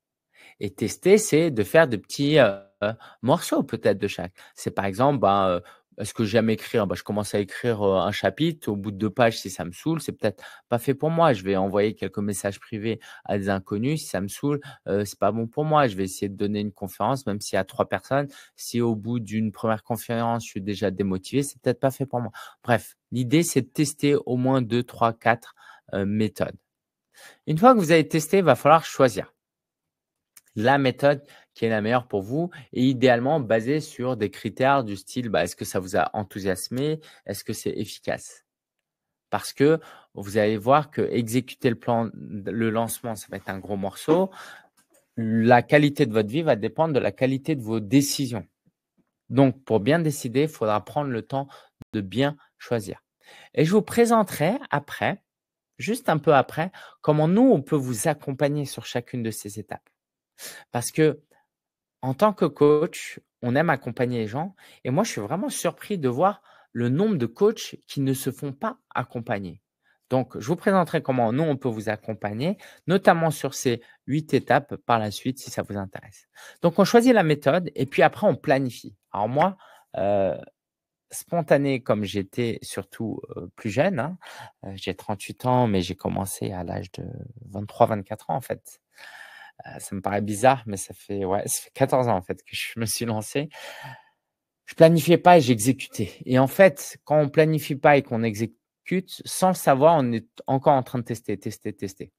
Et tester, c'est de faire de petits morceaux peut-être de chaque. C'est par exemple, bah. Est-ce bah, que j'aime écrire bah, Je commence à écrire un chapitre. Au bout de deux pages, si ça me saoule, c'est peut-être pas fait pour moi. Je vais envoyer quelques messages privés à des inconnus. Si ça me saoule, euh, c'est pas bon pour moi. Je vais essayer de donner une conférence, même s'il y a trois personnes. Si au bout d'une première conférence, je suis déjà démotivé, c'est peut-être pas fait pour moi. Bref, l'idée, c'est de tester au moins deux, trois, quatre méthodes. Une fois que vous avez testé, il va falloir choisir la méthode qui est la meilleure pour vous et idéalement basé sur des critères du style bah, est-ce que ça vous a enthousiasmé Est-ce que c'est efficace Parce que vous allez voir que exécuter le plan, le lancement, ça va être un gros morceau. La qualité de votre vie va dépendre de la qualité de vos décisions. Donc, pour bien décider, il faudra prendre le temps de bien choisir. Et je vous présenterai après, juste un peu après, comment nous, on peut vous accompagner sur chacune de ces étapes. Parce que en tant que coach, on aime accompagner les gens. Et moi, je suis vraiment surpris de voir le nombre de coachs qui ne se font pas accompagner. Donc, je vous présenterai comment nous, on peut vous accompagner, notamment sur ces huit étapes par la suite, si ça vous intéresse. Donc, on choisit la méthode et puis après, on planifie. Alors, moi, euh, spontané comme j'étais, surtout euh, plus jeune, hein, euh, j'ai 38 ans, mais j'ai commencé à l'âge de 23-24 ans, en fait. Ah, ça me paraît bizarre, mais ça fait, 14 ans en fait que je me suis lancé. Je planifiais pas et j'exécutais. Et en fait, quand on planifie pas et qu'on exécute, sans savoir, on est encore en train de tester, tester, tester.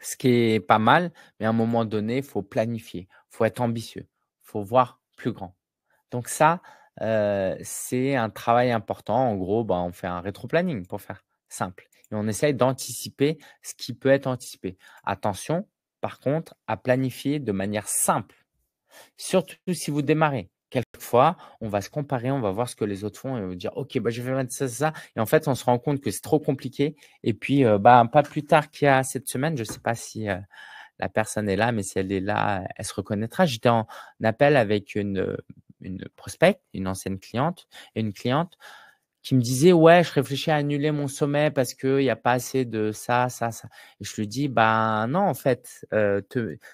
Ce qui est pas mal, mais à un moment donné, il faut planifier, il faut être ambitieux, il faut voir plus grand. Donc ça, euh, c'est un travail important. En gros, bah, on fait un rétro-planning pour faire simple. Et on essaye d'anticiper ce qui peut être anticipé. Attention, par contre, à planifier de manière simple. Surtout si vous démarrez. Quelquefois, on va se comparer, on va voir ce que les autres font et on va dire Ok, bah, je vais mettre ça, ça. Et en fait, on se rend compte que c'est trop compliqué. Et puis, euh, bah, pas plus tard qu'il y a cette semaine, je ne sais pas si euh, la personne est là, mais si elle est là, elle se reconnaîtra. J'étais en appel avec une, une une ancienne cliente et une cliente qui me disait ouais je réfléchis à annuler mon sommet parce que il n'y a pas assez de ça ça ça et je lui dis bah non en fait euh,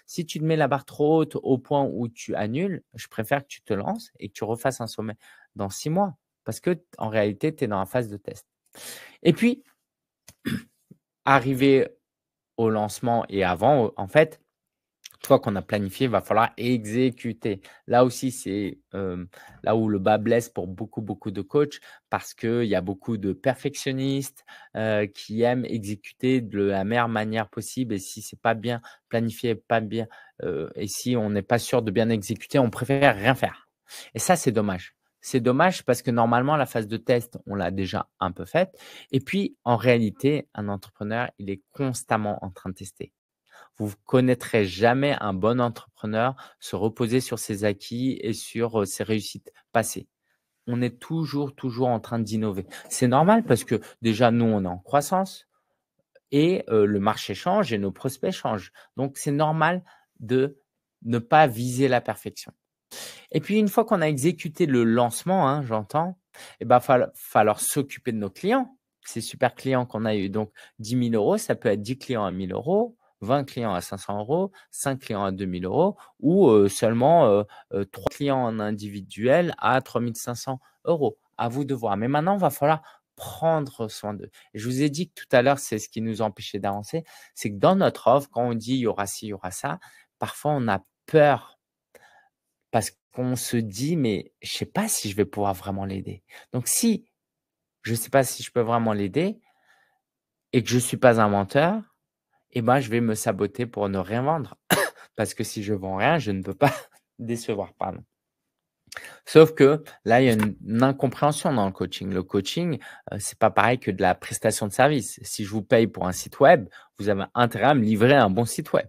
si tu te mets la barre trop haute au point où tu annules je préfère que tu te lances et que tu refasses un sommet dans six mois parce que en réalité tu es dans la phase de test et puis [CLEARS THROAT] arrivé au lancement et avant en fait toi, qu'on a planifié, il va falloir exécuter. Là aussi, c'est là où le bas blesse pour beaucoup, beaucoup de coachs parce qu'il y a beaucoup de perfectionnistes qui aiment exécuter de la meilleure manière possible. Et si c'est pas bien planifié, pas bien, et si on n'est pas sûr de bien exécuter, on préfère rien faire. Et ça, c'est dommage. C'est dommage parce que normalement, la phase de test, on l'a déjà un peu faite. Et puis, en réalité, un entrepreneur, il est constamment en train de tester vous connaîtrez jamais un bon entrepreneur se reposer sur ses acquis et sur ses réussites passées. On est toujours, toujours en train d'innover. C'est normal parce que déjà, nous, on est en croissance et le marché change et nos prospects changent. Donc, c'est normal de ne pas viser la perfection. Et puis, une fois qu'on a exécuté le lancement, hein, j'entends, il eh ben, va falloir s'occuper de nos clients. Ces super clients qu'on a eu. Donc, 10 000 euros, ça peut être 10 clients à 1 000 euros. 20 clients à 500 euros, 5 clients à 2000 euros ou euh, seulement 3 euh, euh, clients individuels individuel à 3500 euros. À vous de voir. Mais maintenant, il va falloir prendre soin d'eux. je vous ai dit que tout à l'heure, c'est ce qui nous empêchait d'avancer, c'est que dans notre offre, quand on dit il y aura ci, il y aura ça, parfois on a peur parce qu'on se dit, mais je ne sais pas si je vais pouvoir vraiment l'aider. Donc si je ne sais pas si je peux vraiment l'aider et que je ne suis pas un menteur, eh ben, je vais me saboter pour ne rien vendre. [COUGHS] Parce que si je vends rien, je ne peux pas [LAUGHS] décevoir. Pardon. Sauf que là, il y a une, incompréhension dans le coaching. Le coaching, euh, ce n'est pas pareil que de la prestation de service. Si je vous paye pour un site web, vous avez intérêt à me livrer un bon site web.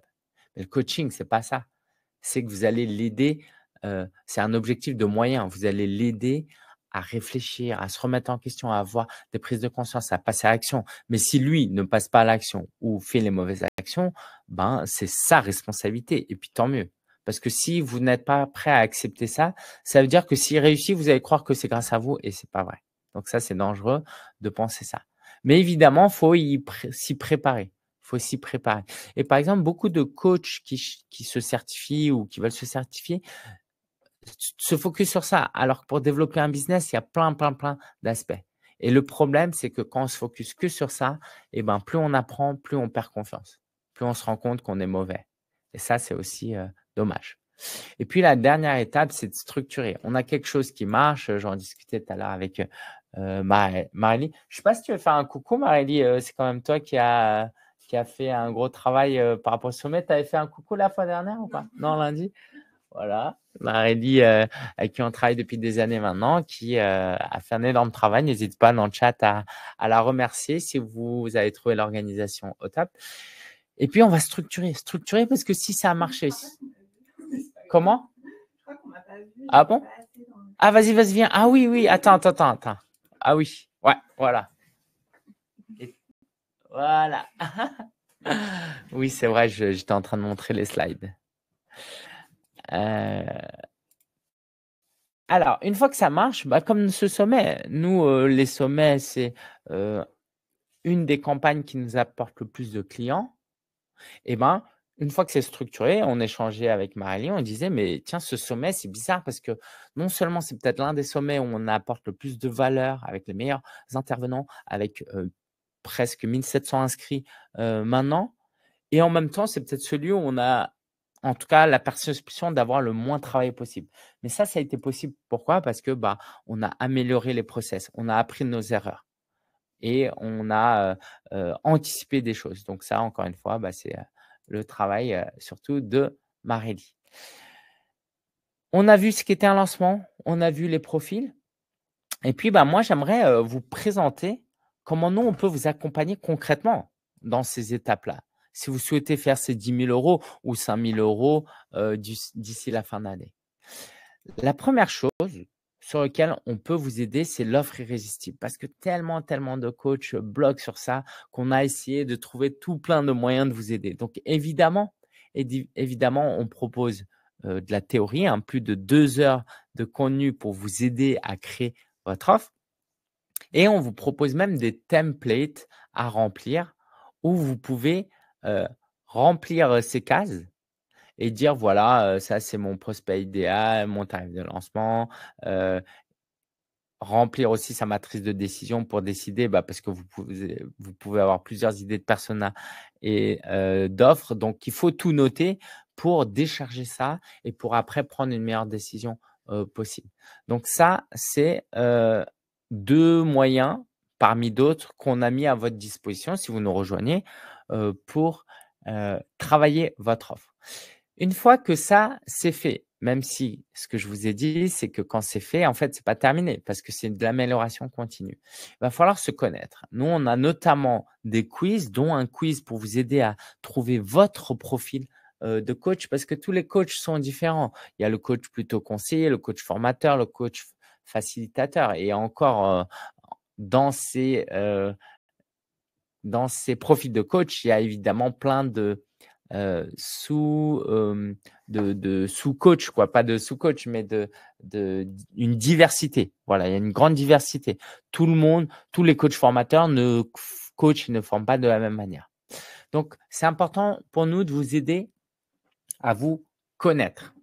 Mais le coaching, ce n'est pas ça. C'est que vous allez l'aider. Euh, c'est un objectif de moyen. Vous allez l'aider à réfléchir, à se remettre en question, à avoir des prises de conscience, à passer à l'action. Mais si lui ne passe pas à l'action ou fait les mauvaises actions, ben c'est sa responsabilité. Et puis tant mieux. Parce que si vous n'êtes pas prêt à accepter ça, ça veut dire que s'il réussit, vous allez croire que c'est grâce à vous et c'est pas vrai. Donc ça, c'est dangereux de penser ça. Mais évidemment, faut s'y préparer faut s'y préparer. Et par exemple, beaucoup de coachs qui, qui, se certifient ou qui veulent se certifier se focus sur ça. Alors que pour développer un business, il y a plein, plein, plein d'aspects. Et le problème, c'est que quand on se focus que sur ça, et eh ben, plus on apprend, plus on perd confiance, plus on se rend compte qu'on est mauvais. Et ça, c'est aussi euh, dommage. Et puis la dernière étape, c'est de structurer. On a quelque chose qui marche. Euh, j'en discutais tout à l'heure avec euh, Marélie. Je ne sais pas si tu veux faire un coucou, Marélie. Euh, c'est quand même toi qui a, qui a fait un gros travail par rapport au sommet. Tu avais fait un coucou la fois dernière ou pas Non, lundi. Voilà. Marélie, euh, avec qui on travaille depuis des années maintenant, qui euh, a fait un énorme travail. N'hésite pas dans le chat à, la remercier si vous avez trouvé l'organisation au top. Et puis, on va structurer. Structurer parce que si ça a marché. Comment Ah bon Ah, vas-y, vas-y, viens. Ah oui, oui, attends, attends, attends. Ah oui, ouais, voilà. Voilà. [LAUGHS] oui, c'est vrai, j'étais en train de montrer les slides. Euh, alors, une fois que ça marche, bah, comme ce sommet, nous, euh, les sommets, c'est euh, une des campagnes qui nous apporte le plus de clients. Et eh ben, une fois que c'est structuré, on échangeait avec Marie-Lyon, on disait, mais tiens, ce sommet, c'est bizarre parce que non seulement c'est peut-être l'un des sommets où on apporte le plus de valeur avec les meilleurs intervenants, avec presque 1700 inscrits maintenant, et en même temps, c'est peut-être celui où on a en tout cas, la perception d'avoir le moins de travail possible. Mais ça, ça a été possible. Pourquoi Parce que bah, on a amélioré les process, on a appris nos erreurs et on a euh, euh, anticipé des choses. Donc ça, encore une fois, bah, c'est euh, le travail surtout de Marélie. On a vu ce qu'était un lancement, on a vu les profils. Et puis, bah, moi, j'aimerais vous présenter comment nous, on peut vous accompagner concrètement dans ces étapes-là si vous souhaitez faire ces 10 000 euros ou 5 000 euros d'ici la fin d'année. La première chose sur laquelle on peut vous aider, c'est l'offre irrésistible. Parce que tellement, tellement de coachs bloquent sur ça qu'on a essayé de trouver tout plein de moyens de vous aider. Donc évidemment, évidemment, on propose de la théorie, hein, plus de deux heures de contenu pour vous aider à créer votre offre. Et on vous propose même des templates à remplir où vous pouvez euh, remplir ces euh, cases et dire voilà, euh, ça c'est mon prospect idéal, mon tarif de lancement. remplir aussi sa matrice de décision pour décider, bah, parce que vous pouvez, vous pouvez avoir plusieurs idées de persona et d'offres. Donc, il faut tout noter pour décharger ça et pour après prendre une meilleure décision possible. Donc, ça, c'est deux moyens parmi d'autres qu'on a mis à votre disposition si vous nous rejoignez euh, pour euh, travailler votre offre. Une fois que ça, c'est fait, même si ce que je vous ai dit, c'est que quand c'est fait, en fait, c'est pas terminé parce que c'est de l'amélioration continue. Il va falloir se connaître. Nous, on a notamment des quiz, dont un quiz pour vous aider à trouver votre profil euh, de coach parce que tous les coachs sont différents. Il y a le coach plutôt conseiller, le coach formateur, le coach facilitateur et encore dans ces dans ces profils de coach, il y a évidemment plein de euh, sous de, de, sous coach quoi pas de sous coach mais de, de une diversité voilà il y a une grande diversité tout le monde tous les coachs formateurs ne coachent ne forment pas de la même manière donc c'est important pour nous de vous aider à vous connaître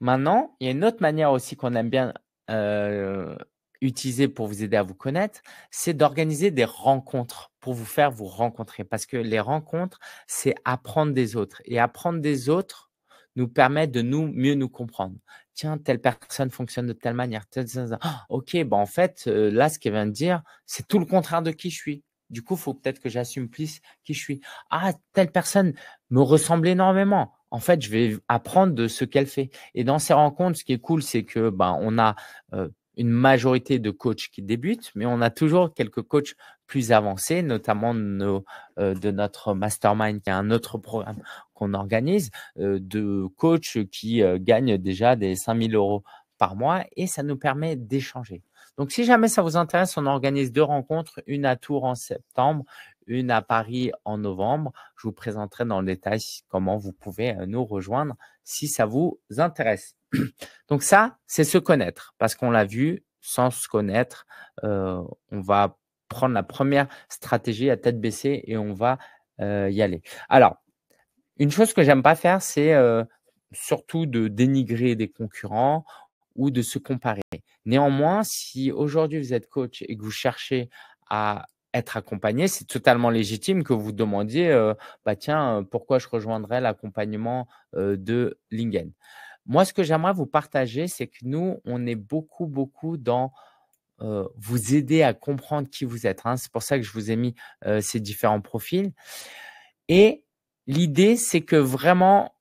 maintenant il y a une autre manière aussi qu'on aime bien euh, utiliser pour vous aider à vous connaître, c'est d'organiser des rencontres pour vous faire vous rencontrer. Parce que les rencontres, c'est apprendre des autres. Et apprendre des autres nous permet de nous mieux nous comprendre. Tiens, telle personne fonctionne de telle manière. Ah, ok, bon bah, en fait, euh, là, ce qu'elle vient de dire, c'est tout le contraire de qui je suis. Du coup, il faut peut-être que j'assume plus qui je suis. Ah, telle personne me ressemble énormément. En fait, je vais apprendre de ce qu'elle fait. Et dans ces rencontres, ce qui est cool, c'est que bah, on a euh, une majorité de coachs qui débutent, mais on a toujours quelques coachs plus avancés, notamment euh, de, notre mastermind qui est un autre programme qu'on organise, euh, de coachs qui euh, gagnent déjà des 5000 euros par mois et ça nous permet d'échanger. Donc si jamais ça vous intéresse, on organise deux rencontres, une à Tours en septembre, une à Paris en novembre. Je vous présenterai dans le détail comment vous pouvez euh, nous rejoindre si ça vous intéresse. [CLEARS THROAT] Donc ça, c'est se connaître, parce qu'on l'a vu, sans se connaître, euh, on va prendre la première stratégie à tête baissée et on va euh, y aller. Alors, une chose que j'aime pas faire, c'est surtout de dénigrer des concurrents ou de se comparer. Néanmoins, si aujourd'hui vous êtes coach et que vous cherchez à être accompagné, c'est totalement légitime que vous demandiez, euh, bah tiens, euh, pourquoi je rejoindrais l'accompagnement euh, de Lingen Moi, ce que j'aimerais vous partager, c'est que nous, on est beaucoup, beaucoup dans vous aider à comprendre qui vous êtes. Hein. C'est pour ça que je vous ai mis ces différents profils. Et l'idée, c'est que vraiment,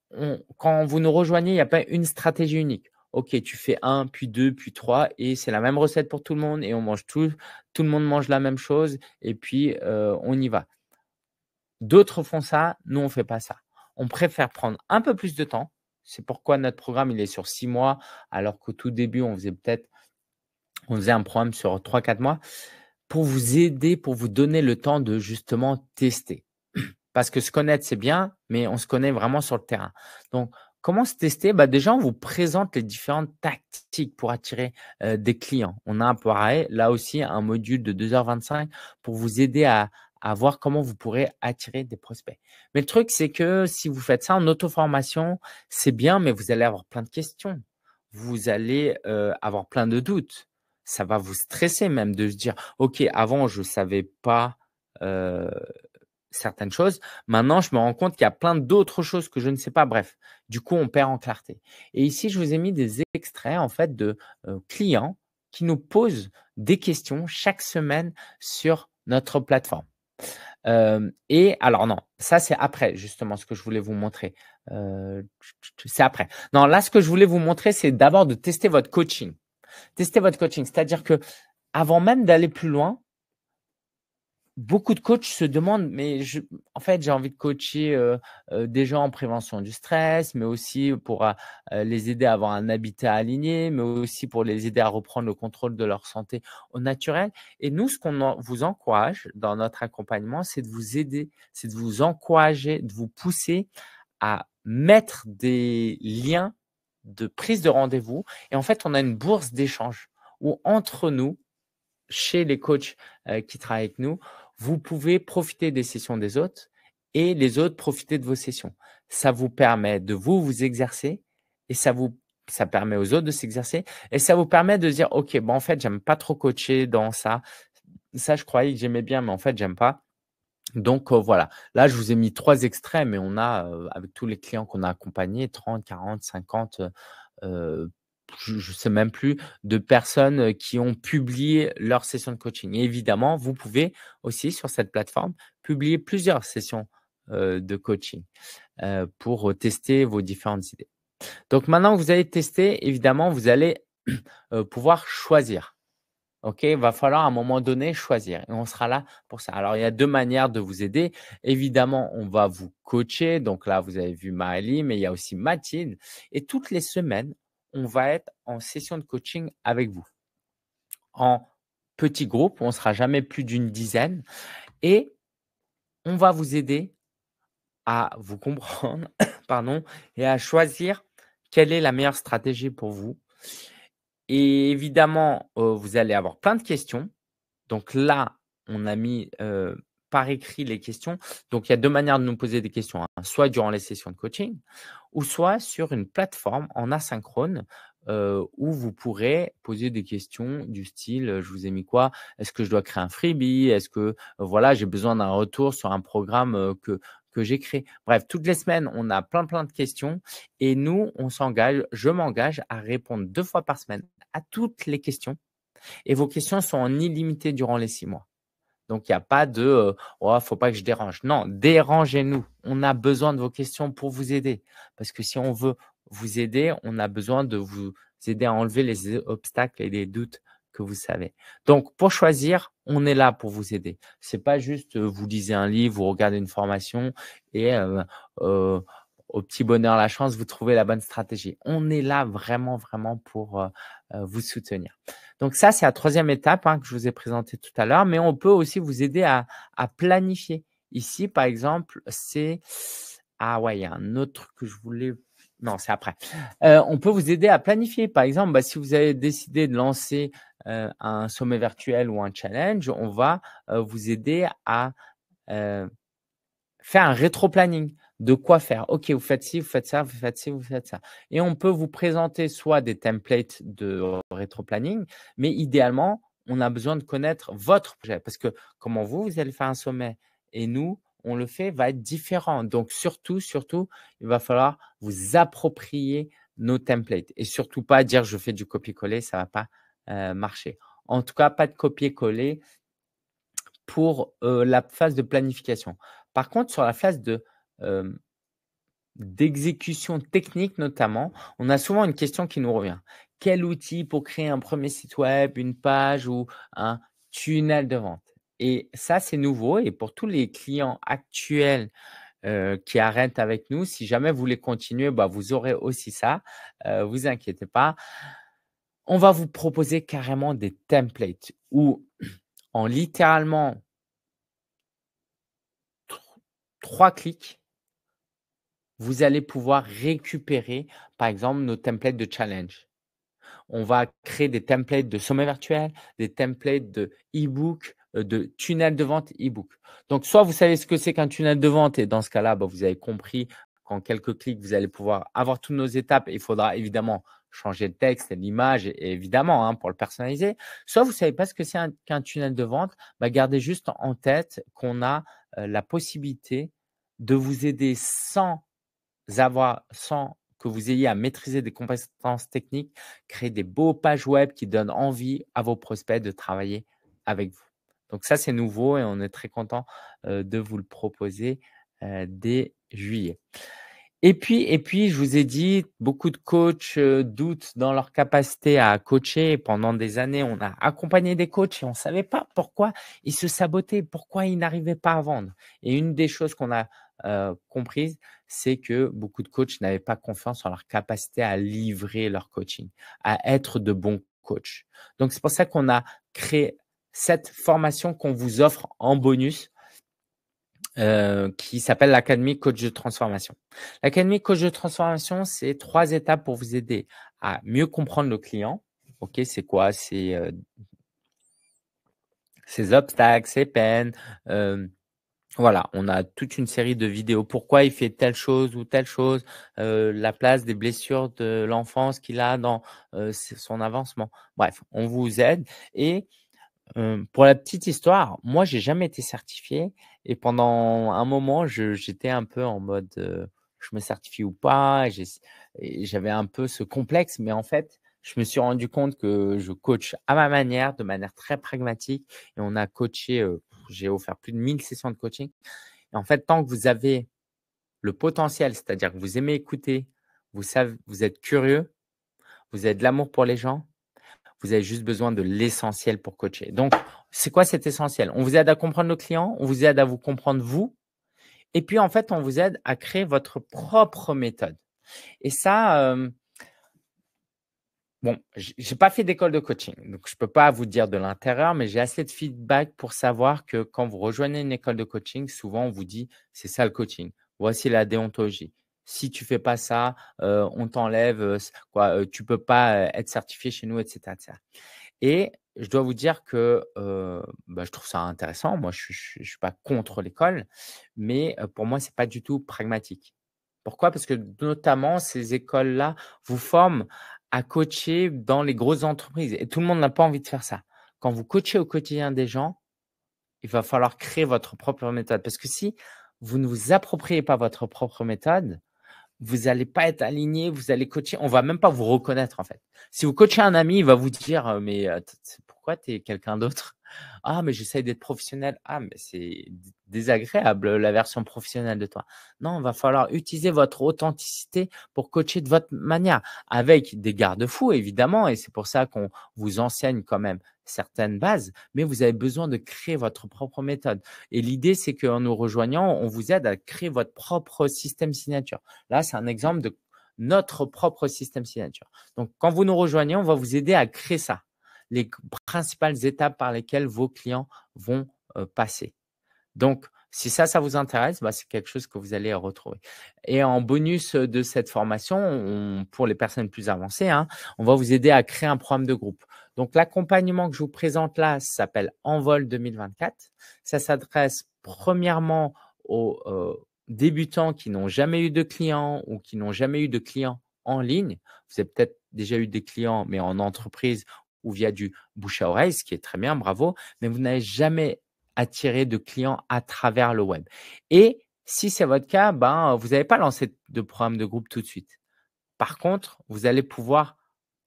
quand vous nous rejoignez, il n'y a pas une stratégie unique ok, tu fais un, puis deux, puis trois, et c'est la même recette pour tout le monde, et on mange tout, tout le monde mange la même chose, et puis euh, on y va. D'autres font ça, nous on ne fait pas ça. On préfère prendre un peu plus de temps. C'est pourquoi notre programme il est sur six mois, alors qu'au tout début on faisait peut-être, on faisait un programme sur trois quatre mois pour vous aider, pour vous donner le temps de justement tester. [CLEARS THROAT] Parce que se connaître c'est bien, mais on se connaît vraiment sur le terrain. Donc Comment se tester bah Déjà, on vous présente les différentes tactiques pour attirer des clients. On a un pareil, là aussi, un module de 2h25 pour vous aider à, à voir comment vous pourrez attirer des prospects. Mais le truc, c'est que si vous faites ça en auto-formation, c'est bien, mais vous allez avoir plein de questions. Vous allez avoir plein de doutes. Ça va vous stresser même de se dire, OK, avant, je ne savais pas certaines choses. Maintenant, je me rends compte qu'il y a plein d'autres choses que je ne sais pas. Bref, du coup, on perd en clarté. Et ici, je vous ai mis des extraits en fait de euh, clients qui nous posent des questions chaque semaine sur notre plateforme. Euh, et alors non, ça c'est après justement ce que je voulais vous montrer. Euh, c'est après. Non, là ce que je voulais vous montrer, c'est d'abord de tester votre coaching. Tester votre coaching, c'est-à-dire que avant même d'aller plus loin, beaucoup de coachs se demandent, mais en fait, j'ai envie de coacher euh, euh, des gens en prévention du stress, mais aussi pour euh, les aider à avoir un habitat aligné, mais aussi pour les aider à reprendre le contrôle de leur santé au naturel. Et nous, ce qu'on vous encourage dans notre accompagnement, c'est de vous aider, c'est de vous encourager, de vous pousser à mettre des liens de prise de rendez-vous. Et en fait, on a une bourse d'échange où entre nous, chez les coachs qui travaillent avec nous, vous pouvez profiter des sessions des autres et les autres profiter de vos sessions. Ça vous permet de vous vous exercer et ça vous ça permet aux autres de s'exercer et ça vous permet de dire ok bon en fait j'aime pas trop coacher dans ça ça je croyais que j'aimais bien mais en fait j'aime pas donc euh, voilà là je vous ai mis trois extraits mais on a euh, avec tous les clients qu'on a accompagnés 30 40 50 euh, euh je ne sais même plus, de personnes qui ont publié leur session de coaching. évidemment, vous pouvez aussi sur cette plateforme publier plusieurs sessions de coaching pour tester vos différentes idées. Donc maintenant que vous allez tester, évidemment, vous allez [CLEARS THROAT] pouvoir choisir. OK, il va falloir à un moment donné choisir. Et on sera là pour ça. Alors, il y a deux manières de vous aider. Évidemment, on va vous coacher. Donc là, vous avez vu Maëlie, mais il y a aussi Mathilde. Et toutes les semaines, on va être en session de coaching avec vous. En petit groupe, on ne sera jamais plus d'une dizaine. Et on va vous aider à vous comprendre [COUGHS] pardon, et à choisir quelle est la meilleure stratégie pour vous. Et évidemment, euh, vous allez avoir plein de questions. Donc là, on a mis euh, par écrit les questions. Donc, il y a deux manières de nous poser des questions, hein. soit durant les sessions de coaching, ou soit sur une plateforme en asynchrone euh, où vous pourrez poser des questions du style, euh, je vous ai mis quoi Est-ce que je dois créer un freebie Est-ce que euh, voilà, j'ai besoin d'un retour sur un programme que que j'ai créé. Bref, toutes les semaines, on a plein plein de questions et nous, on s'engage, je m'engage à répondre deux fois par semaine à toutes les questions. Et vos questions sont en illimité durant les six mois. Donc, il n'y a pas de euh, oh, faut pas que je dérange. Non, dérangez-nous. On a besoin de vos questions pour vous aider. Parce que si on veut vous aider, on a besoin de vous aider à enlever les obstacles et les doutes que vous savez. Donc, pour choisir, on est là pour vous aider. C'est pas juste euh, vous lisez un livre, vous regardez une formation et euh, euh, au petit bonheur, la chance, vous trouvez la bonne stratégie. On est là vraiment, vraiment pour vous soutenir. Donc ça, c'est la troisième étape hein, que je vous ai présentée tout à l'heure, mais on peut aussi vous aider à, planifier. Ici, par exemple, c'est… Ah ouais, il y a un autre que je voulais… Non, c'est après. Euh, on peut vous aider à planifier. Par exemple, bah, si vous avez décidé de lancer euh, un sommet virtuel ou un challenge, on va euh, vous aider à faire un rétro-planning de quoi faire. OK, vous faites ci, vous faites ça, vous faites ci, vous faites ça. Et on peut vous présenter soit des templates de rétro-planning, mais idéalement, on a besoin de connaître votre projet parce que comment vous, vous allez faire un sommet et nous, on le fait, va être différent. Donc, surtout, surtout, il va falloir vous approprier nos templates et surtout pas dire je fais du copier-coller, ça va pas euh, marcher. En tout cas, pas de copier-coller pour euh, la phase de planification. Par contre, sur la phase de euh, d'exécution technique notamment, on a souvent une question qui nous revient. Quel outil pour créer un premier site web, une page ou un tunnel de vente Et ça, c'est nouveau. Et pour tous les clients actuels euh, qui arrêtent avec nous, si jamais vous voulez continuer, bah, vous aurez aussi ça. ne euh, vous inquiétez pas. On va vous proposer carrément des templates où en littéralement trois clics, vous allez pouvoir récupérer, par exemple, nos templates de challenge. On va créer des templates de sommet virtuel, des templates de e-book, euh, de tunnel de vente e-book. Donc, soit vous savez ce que c'est qu'un tunnel de vente et dans ce cas-là, bah, vous avez compris qu'en quelques clics, vous allez pouvoir avoir toutes nos étapes. Il faudra évidemment changer le texte, et l'image, évidemment, hein, pour le personnaliser. Soit vous ne savez pas ce que c'est qu'un tunnel de vente, bah, gardez juste en tête qu'on a euh, la possibilité de vous aider sans avoir, sans que vous ayez à maîtriser des compétences techniques, créer des beaux pages web qui donnent envie à vos prospects de travailler avec vous. Donc ça, c'est nouveau et on est très content de vous le proposer dès juillet. Et puis, et puis, je vous ai dit, beaucoup de coachs doutent dans leur capacité à coacher. Pendant des années, on a accompagné des coachs et on ne savait pas pourquoi ils se sabotaient, pourquoi ils n'arrivaient pas à vendre. Et une des choses qu'on a comprises, c'est que beaucoup de coachs n'avaient pas confiance en leur capacité à livrer leur coaching, à être de bons coachs. Donc, c'est pour ça qu'on a créé cette formation qu'on vous offre en bonus euh, qui s'appelle l'Académie Coach de Transformation. L'Académie Coach de Transformation, c'est trois étapes pour vous aider à mieux comprendre le client. OK, c'est quoi C'est euh, ses obstacles, ses peines, euh, voilà, on a toute une série de vidéos. Pourquoi il fait telle chose ou telle chose euh, La place des blessures de l'enfance qu'il a dans euh, son avancement. Bref, on vous aide. Et euh, pour la petite histoire, moi, j'ai jamais été certifié. Et pendant un moment, j'étais un peu en mode, je me certifie ou pas. J'avais un peu ce complexe, mais en fait, je me suis rendu compte que je coach à ma manière, de manière très pragmatique. Et on a coaché j'ai offert plus de 1000 sessions de coaching. en fait, tant que vous avez le potentiel, c'est-à-dire que vous aimez écouter, vous, savez, vous êtes curieux, vous avez de l'amour pour les gens, vous avez juste besoin de l'essentiel pour coacher. Donc, c'est quoi cet essentiel On vous aide à comprendre nos clients, on vous aide à vous comprendre vous, et puis en fait, on vous aide à créer votre propre méthode. Et ça, euh, Bon, j'ai pas fait d'école de coaching, donc je ne peux pas vous dire de l'intérieur, mais j'ai assez de feedback pour savoir que quand vous rejoignez une école de coaching, souvent on vous dit c'est ça le coaching, voici la déontologie. Si tu fais pas ça, euh, on t'enlève, euh, quoi, ne euh, tu peux pas être certifié chez nous, etc., Et je dois vous dire que bah, je trouve ça intéressant. Moi, je ne suis pas contre l'école, mais pour moi, ce n'est pas du tout pragmatique. Pourquoi Parce que notamment, ces écoles-là vous forment à coacher dans les grosses entreprises. Et tout le monde n'a pas envie de faire ça. Quand vous coachez au quotidien des gens, il va falloir créer votre propre méthode. Parce que si vous ne vous appropriez pas votre propre méthode, vous n'allez pas être aligné, vous allez coacher, on va même pas vous reconnaître en fait. Si vous coachez un ami, il va vous dire «Euh, mais euh, pourquoi tu es quelqu'un d'autre ah, mais j'essaye d'être professionnel. Ah, mais c'est désagréable la version professionnelle de toi. Non, il va falloir utiliser votre authenticité pour coacher de votre manière, avec des garde-fous évidemment, et c'est pour ça qu'on vous enseigne quand même certaines bases, mais vous avez besoin de créer votre propre méthode. Et l'idée, c'est qu'en nous rejoignant, on vous aide à créer votre propre système signature. Là, c'est un exemple de notre propre système signature. Donc, quand vous nous rejoignez, on va vous aider à créer ça les principales étapes par lesquelles vos clients vont passer. Donc, si ça, ça vous intéresse, bah, c'est quelque chose que vous allez retrouver. Et en bonus de cette formation, pour les personnes plus avancées, hein, on va vous aider à créer un programme de groupe. Donc, l'accompagnement que je vous présente là s'appelle Envol 2024. Ça s'adresse premièrement aux débutants qui n'ont jamais eu de clients ou qui n'ont jamais eu de clients en ligne. Vous avez peut-être déjà eu des clients, mais en entreprise ou via du bouche à oreille, ce qui est très bien, bravo, mais vous n'avez jamais attiré de clients à travers le web. Et si c'est votre cas, ben, euh, vous n'avez pas lancé de programme de groupe tout de suite. Par contre, vous allez pouvoir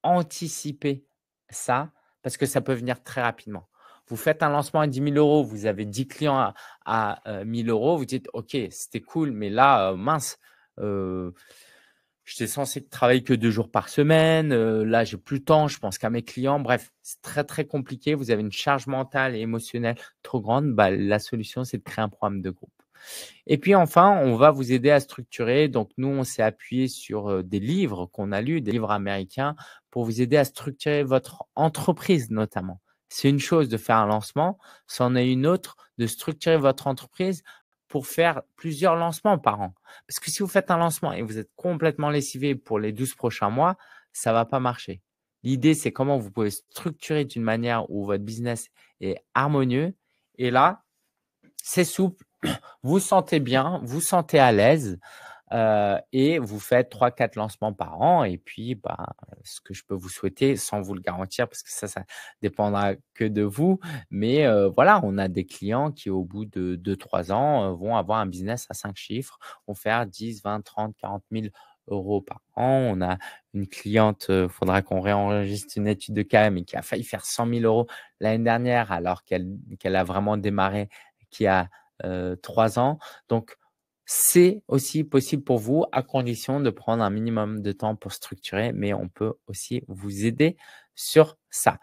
anticiper ça parce que ça peut venir très rapidement. Vous faites un lancement à 10 000 euros, vous avez 10 clients à, 1 000 euh, euros, vous dites, OK, c'était cool, mais là, euh, mince, J'étais censé travailler que deux jours par semaine. Euh, là, j'ai plus le temps. Je pense qu'à mes clients. Bref, c'est très très compliqué. Vous avez une charge mentale et émotionnelle trop grande. Bah, la solution, c'est de créer un programme de groupe. Et puis enfin, on va vous aider à structurer. Donc nous, on s'est appuyé sur euh, des livres qu'on a lus, des livres américains, pour vous aider à structurer votre entreprise notamment. C'est une chose de faire un lancement, c'en est une autre de structurer votre entreprise pour faire plusieurs lancements par an. Parce que si vous faites un lancement et vous êtes complètement lessivé pour les 12 prochains mois, ça va pas marcher. L'idée, c'est comment vous pouvez structurer d'une manière où votre business est harmonieux. Et là, c'est souple, vous sentez bien, vous sentez à l'aise. Euh, et vous faites 3-4 lancements par an. Et puis, bah, ce que je peux vous souhaiter, sans vous le garantir, parce que ça, ça dépendra que de vous. Mais euh, voilà, on a des clients qui, au bout de 2-3 ans, euh, vont avoir un business à 5 chiffres, vont faire 10, 20, 30, 40 000 euros par an. On a une cliente, il faudra qu'on réenregistre une étude de cas, mais qui a failli faire 100 000 euros l'année dernière, alors qu'elle qu'elle a vraiment démarré, qui a 3 ans. Donc, c'est aussi possible pour vous à condition de prendre un minimum de temps pour structurer, mais on peut aussi vous aider sur ça.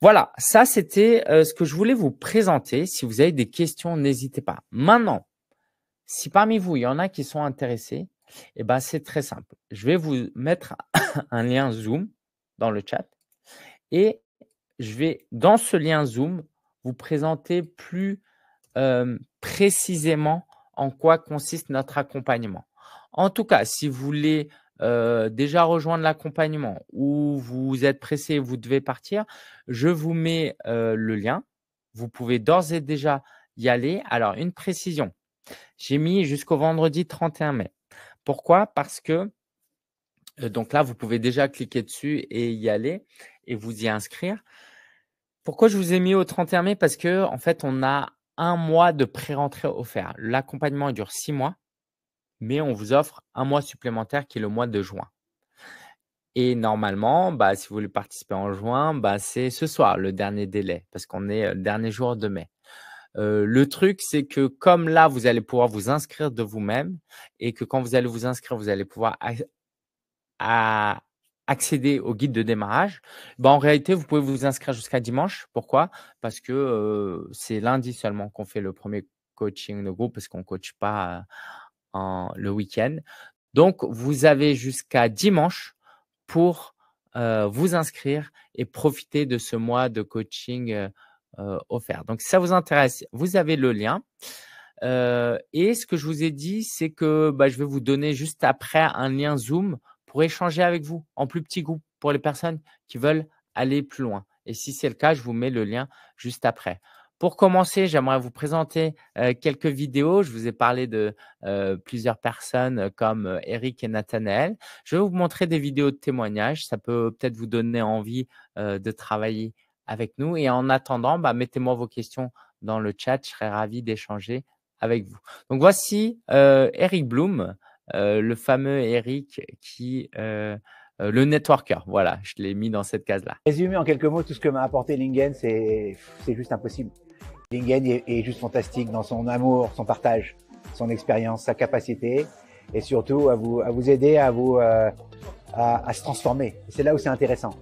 Voilà, ça c'était euh, ce que je voulais vous présenter. Si vous avez des questions, n'hésitez pas. Maintenant, si parmi vous, il y en a qui sont intéressés, eh ben, c'est très simple. Je vais vous mettre [COUGHS] un lien Zoom dans le chat et je vais, dans ce lien Zoom, vous présenter plus euh, précisément en quoi consiste notre accompagnement. En tout cas, si vous voulez euh, déjà rejoindre l'accompagnement ou vous êtes pressé, vous devez partir, je vous mets euh, le lien. Vous pouvez d'ores et déjà y aller. Alors, une précision. J'ai mis jusqu'au vendredi 31 mai. Pourquoi Parce que euh, donc là, vous pouvez déjà cliquer dessus et y aller et vous y inscrire. Pourquoi je vous ai mis au 31 mai Parce que en fait, on a un mois de pré-rentrée offert. L'accompagnement dure six mois, mais on vous offre un mois supplémentaire qui est le mois de juin. Et normalement, bah, si vous voulez participer en juin, bah, c'est ce soir le dernier délai, parce qu'on est le euh, dernier jour de mai. Euh, le truc, c'est que comme là, vous allez pouvoir vous inscrire de vous-même et que quand vous allez vous inscrire, vous allez pouvoir à accéder au guide de démarrage, bah, en réalité, vous pouvez vous inscrire jusqu'à dimanche. Pourquoi Parce que euh, c'est lundi seulement qu'on fait le premier coaching de groupe, parce qu'on ne coach pas euh, en, le week-end. Donc, vous avez jusqu'à dimanche pour euh, vous inscrire et profiter de ce mois de coaching offert. Donc, si ça vous intéresse, vous avez le lien. et ce que je vous ai dit, c'est que bah, je vais vous donner juste après un lien Zoom pour échanger avec vous en plus petit groupe pour les personnes qui veulent aller plus loin. Et si c'est le cas, je vous mets le lien juste après. Pour commencer, j'aimerais vous présenter euh, quelques vidéos. Je vous ai parlé de euh, plusieurs personnes comme euh, Eric et Nathanaël. Je vais vous montrer des vidéos de témoignages. Ça peut peut-être vous donner envie de travailler avec nous. Et en attendant, bah, mettez-moi vos questions dans le chat. Je serai ravi d'échanger avec vous. Donc voici Eric Bloom. Euh, le fameux Eric qui. Euh, euh, le networker, voilà, je l'ai mis dans cette case-là. Résumé en quelques mots, tout ce que m'a apporté Lingen, c'est juste impossible. Lingen est, juste fantastique dans son amour, son partage, son expérience, sa capacité, et surtout à vous, à vous aider à, vous, euh, à, à se transformer. C'est là où c'est intéressant.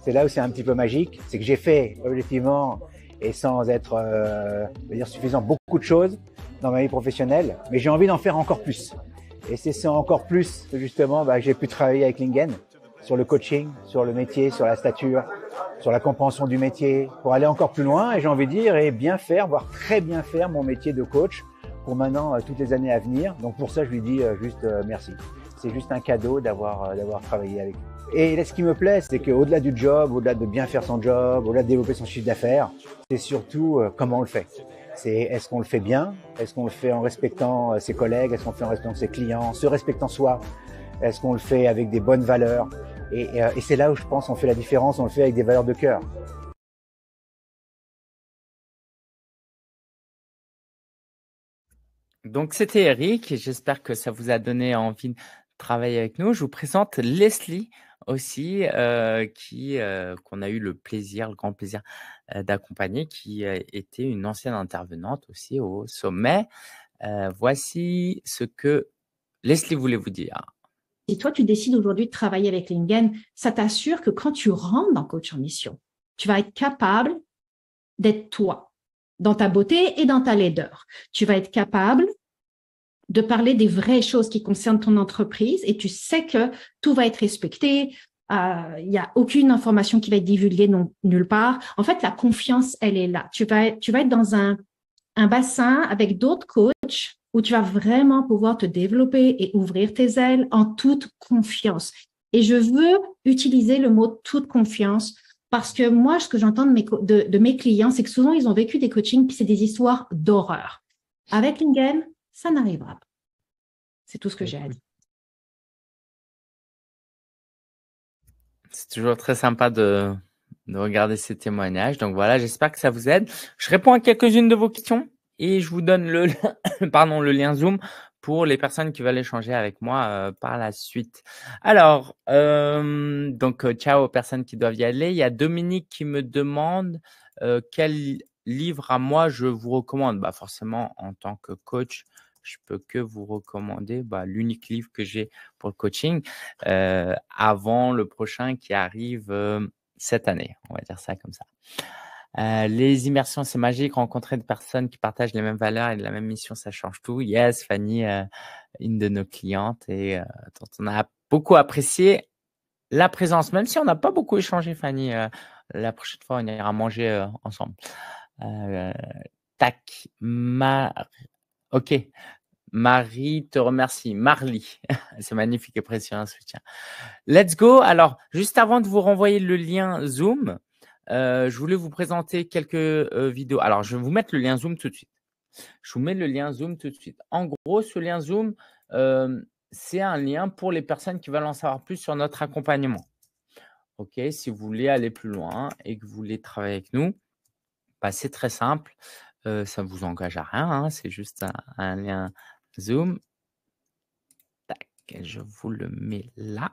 C'est là où c'est un petit peu magique, c'est que j'ai fait objectivement et sans être euh, dire suffisant beaucoup de choses dans ma vie professionnelle, mais j'ai envie d'en faire encore plus. Et c'est encore plus justement bah, que j'ai pu travailler avec Lingen sur le coaching, sur le métier, sur la stature, sur la compréhension du métier, pour aller encore plus loin et j'ai envie de dire et bien faire, voire très bien faire mon métier de coach pour maintenant euh, toutes les années à venir. Donc pour ça, je lui dis euh, juste euh, merci. C'est juste un cadeau d'avoir d'avoir travaillé avec. Lui. Et là, ce qui me plaît, c'est qu'au-delà du job, au-delà de bien faire son job, au-delà de développer son chiffre d'affaires, c'est surtout comment on le fait. C'est est-ce qu'on le fait bien Est-ce qu'on le fait en respectant euh, ses collègues Est-ce qu'on le fait en respectant ses clients Se respectant soi Est-ce qu'on le fait avec des bonnes valeurs Et, euh, c'est là où je pense qu'on fait la différence, on le fait avec des valeurs de cœur. Donc c'était Eric, j'espère que ça vous a donné envie de travailler avec nous. Je vous présente Leslie aussi, qui qu'on a eu le plaisir, le grand plaisir d'accompagner, qui était une ancienne intervenante aussi au sommet. voici ce que Leslie voulait vous dire. Si toi tu décides aujourd'hui de travailler avec Lingen, ça t'assure que quand tu rentres dans Coach en Mission, tu vas être capable d'être toi, dans ta beauté et dans ta laideur. Tu vas être capable de parler des vraies choses qui concernent ton entreprise et tu sais que tout va être respecté, euh, il y n'y a aucune information qui va être divulguée nulle part. En fait, la confiance, elle est là. Tu vas, être dans un, bassin avec d'autres coachs où tu vas vraiment pouvoir te développer et ouvrir tes ailes en toute confiance. Et je veux utiliser le mot toute confiance parce que moi, ce que j'entends de mes, clients, c'est que souvent, ils ont vécu des coachings, puis c'est des histoires d'horreur. Avec Lingen, ça n'arrivera pas. C'est tout ce que bah, j'ai à dire. C'est toujours très sympa de, regarder ces témoignages. Donc voilà, j'espère que ça vous aide. Je réponds à quelques-unes de vos questions et je vous donne le, [COUGHS] pardon, le lien Zoom pour les personnes qui veulent échanger avec moi euh, par la suite. Alors, euh, donc, euh, ciao aux personnes qui doivent y aller. Il y a Dominique qui me demande quel livre à moi, je vous recommande bah, Forcément, en tant que coach, je peux que vous recommander bah, l'unique livre que j'ai pour le coaching euh, avant le prochain qui arrive euh, cette année. On va dire ça comme ça. Euh, les immersions, c'est magique. Rencontrer des personnes qui partagent les mêmes valeurs et la même mission, ça change tout. Yes, Fanny, une de nos clientes et dont on a beaucoup apprécié la présence, même si on n'a pas beaucoup échangé, Fanny. la prochaine fois, on ira manger ensemble. Euh, tac, Mar. Ok. Marie te remercie. Marlie, [LAUGHS] c'est magnifique et précieux un soutien. Let's go. Alors, juste avant de vous renvoyer le lien Zoom, euh, je voulais vous présenter quelques euh, vidéos. Alors, je vais vous mettre le lien Zoom tout de suite. Je vous mets le lien Zoom tout de suite. En gros, ce lien Zoom, c'est un lien pour les personnes qui veulent en savoir plus sur notre accompagnement. OK, si vous voulez aller plus loin et que vous voulez travailler avec nous, c'est très simple. ça ne vous engage à rien. Hein, c'est juste un, lien Zoom. Tac, je vous le mets là.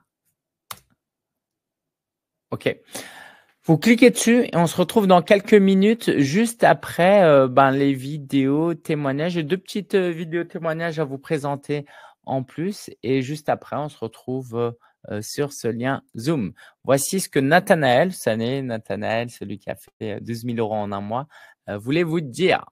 OK. Vous cliquez dessus et on se retrouve dans quelques minutes, juste après ben, les vidéos témoignages. J'ai deux petites vidéos témoignages à vous présenter en plus. Et juste après, on se retrouve euh, sur ce lien Zoom. Voici ce que Nathanaël, ça n'est Nathanaël, celui qui a fait 12 euh, 000 euros en un mois, euh, voulait vous dire.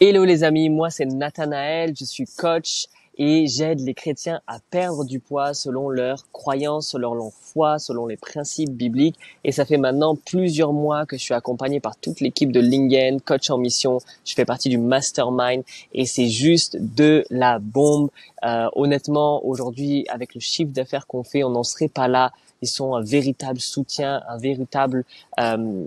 Hello les amis, moi c'est Nathanaël, je suis coach et j'aide les chrétiens à perdre du poids selon leur croyance, selon leur foi, selon les principes bibliques. Et ça fait maintenant plusieurs mois que je suis accompagné par toute l'équipe de Lingen, coach en mission. Je fais partie du mastermind et c'est juste de la bombe. Euh, honnêtement, aujourd'hui, avec le chiffre d'affaires qu'on fait, on n'en serait pas là. Ils sont un véritable soutien, un véritable euh,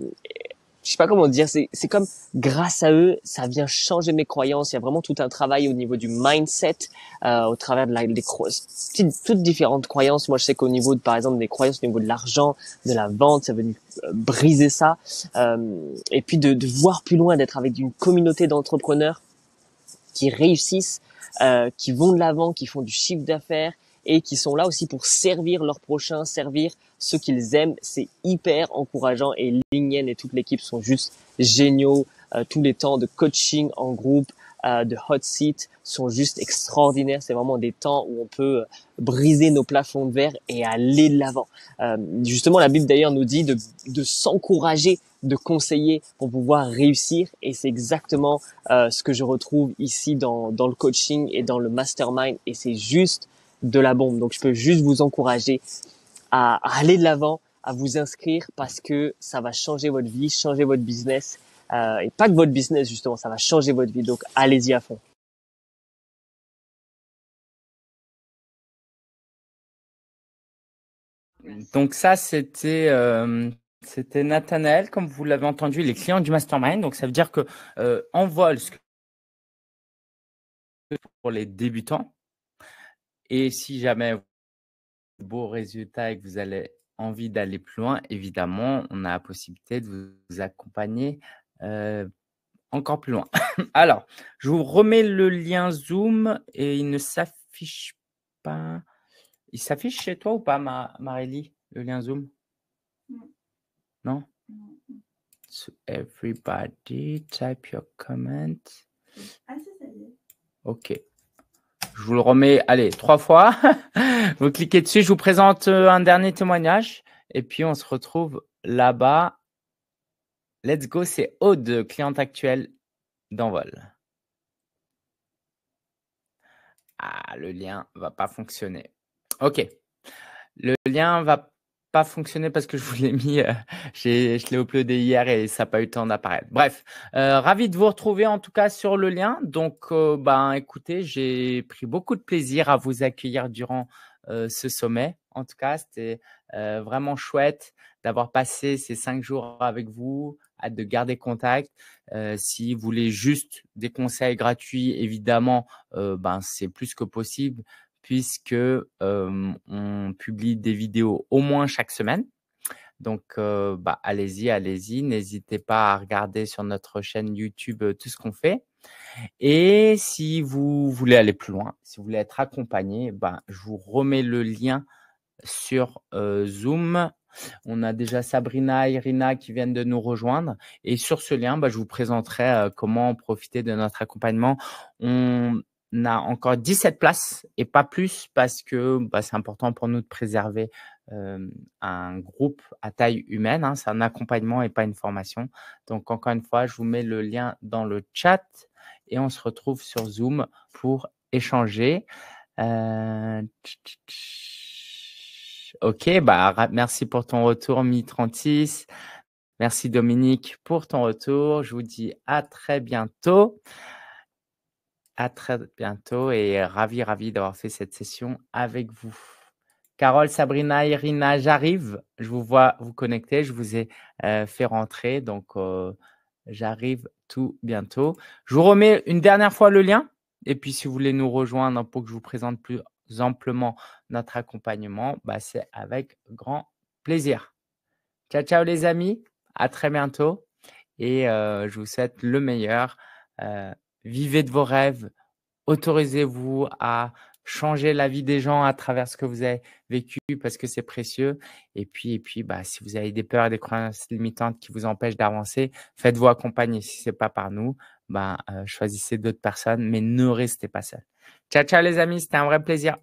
je sais pas comment dire, c'est, c'est comme grâce à eux, ça vient changer mes croyances. Il y a vraiment tout un travail au niveau du mindset, euh, au travers de la, des toutes différentes croyances. Moi, je sais qu'au niveau de, par exemple, des croyances au niveau de l'argent, de la vente, ça venu euh, briser ça. Euh, et puis de, de, voir plus loin, d'être avec une communauté d'entrepreneurs qui réussissent, qui vont de l'avant, qui font du chiffre d'affaires, et qui sont là aussi pour servir leurs prochains, servir ceux qu'ils aiment. C'est hyper encourageant et Lingen et toute l'équipe sont juste géniaux. Euh, tous les temps de coaching en groupe, euh, de hot seat sont juste extraordinaires. C'est vraiment des temps où on peut euh, briser nos plafonds de verre et aller de l'avant. Euh, justement, la Bible d'ailleurs nous dit de, de s'encourager, de conseiller pour pouvoir réussir. Et c'est exactement euh, ce que je retrouve ici dans, dans le coaching et dans le mastermind. Et c'est juste de la bombe. Donc je peux juste vous encourager à, aller de l'avant, à vous inscrire parce que ça va changer votre vie, changer votre business euh, et pas que votre business justement, ça va changer votre vie. Donc allez-y à fond. Donc ça, c'était euh, c'était Nathanaël, comme vous l'avez entendu, les clients du mastermind. Donc ça veut dire que euh, en vol, pour les débutants, et si jamais vous beaux résultats et que vous avez envie d'aller plus loin, évidemment, on a la possibilité de vous accompagner encore plus loin. [LAUGHS] Alors, je vous remets le lien Zoom et il ne s'affiche pas. Il s'affiche chez toi ou pas, ma Marélie, le lien Zoom Non So everybody, type your comment. Ah, Ok. Je vous le remets, allez, trois fois. [LAUGHS] vous cliquez dessus. Je vous présente euh, un dernier témoignage. Et puis, on se retrouve là-bas. Let's go, c'est Aude, cliente actuelle d'Envol. Ah, le lien va pas fonctionner. OK. Le lien va pas fonctionné parce que je vous l'ai mis, euh, j'ai je l'ai uploadé hier et ça n'a pas eu le temps d'apparaître. Bref, euh, ravi de vous retrouver en tout cas sur le lien. Donc, euh, ben, écoutez, j'ai pris beaucoup de plaisir à vous accueillir durant ce sommet. En tout cas, c'était vraiment chouette d'avoir passé ces cinq jours avec vous. Hâte de garder contact. si vous voulez juste des conseils gratuits, évidemment, ben, c'est plus que possible puisque on publie des vidéos au moins chaque semaine. Donc, bah, allez-y, allez-y. N'hésitez pas à regarder sur notre chaîne YouTube tout ce qu'on fait. Et si vous voulez aller plus loin, si vous voulez être accompagné, bah, je vous remets le lien sur Zoom. On a déjà Sabrina, et Irina qui viennent de nous rejoindre. Et sur ce lien, bah, je vous présenterai comment profiter de notre accompagnement. On a encore 17 places et pas plus parce que bah, c'est important pour nous de préserver un groupe à taille humaine. Hein. c'est un accompagnement et pas une formation. Donc, encore une fois, je vous mets le lien dans le chat et on se retrouve sur Zoom pour échanger. Euh, ok, bah, merci pour ton retour, Mi36. Merci Dominique pour ton retour. Je vous dis à très bientôt à très bientôt et ravi, ravi d'avoir fait cette session avec vous. Carole, Sabrina, Irina, j'arrive. Je vous vois vous connecter. Je vous ai fait rentrer. Donc, j'arrive tout bientôt. Je vous remets une dernière fois le lien. Et puis, si vous voulez nous rejoindre pour que je vous présente plus amplement notre accompagnement, bah, c'est avec grand plaisir. Ciao, ciao les amis. À très bientôt. Et je vous souhaite le meilleur vivez de vos rêves, autorisez-vous à changer la vie des gens à travers ce que vous avez vécu parce que c'est précieux. Et puis, et puis, bah, si vous avez des peurs des croyances limitantes qui vous empêchent d'avancer, faites-vous accompagner. Si c'est pas par nous, bah, euh, choisissez d'autres personnes, mais ne restez pas seul. Ciao, ciao les amis, c'était un vrai plaisir.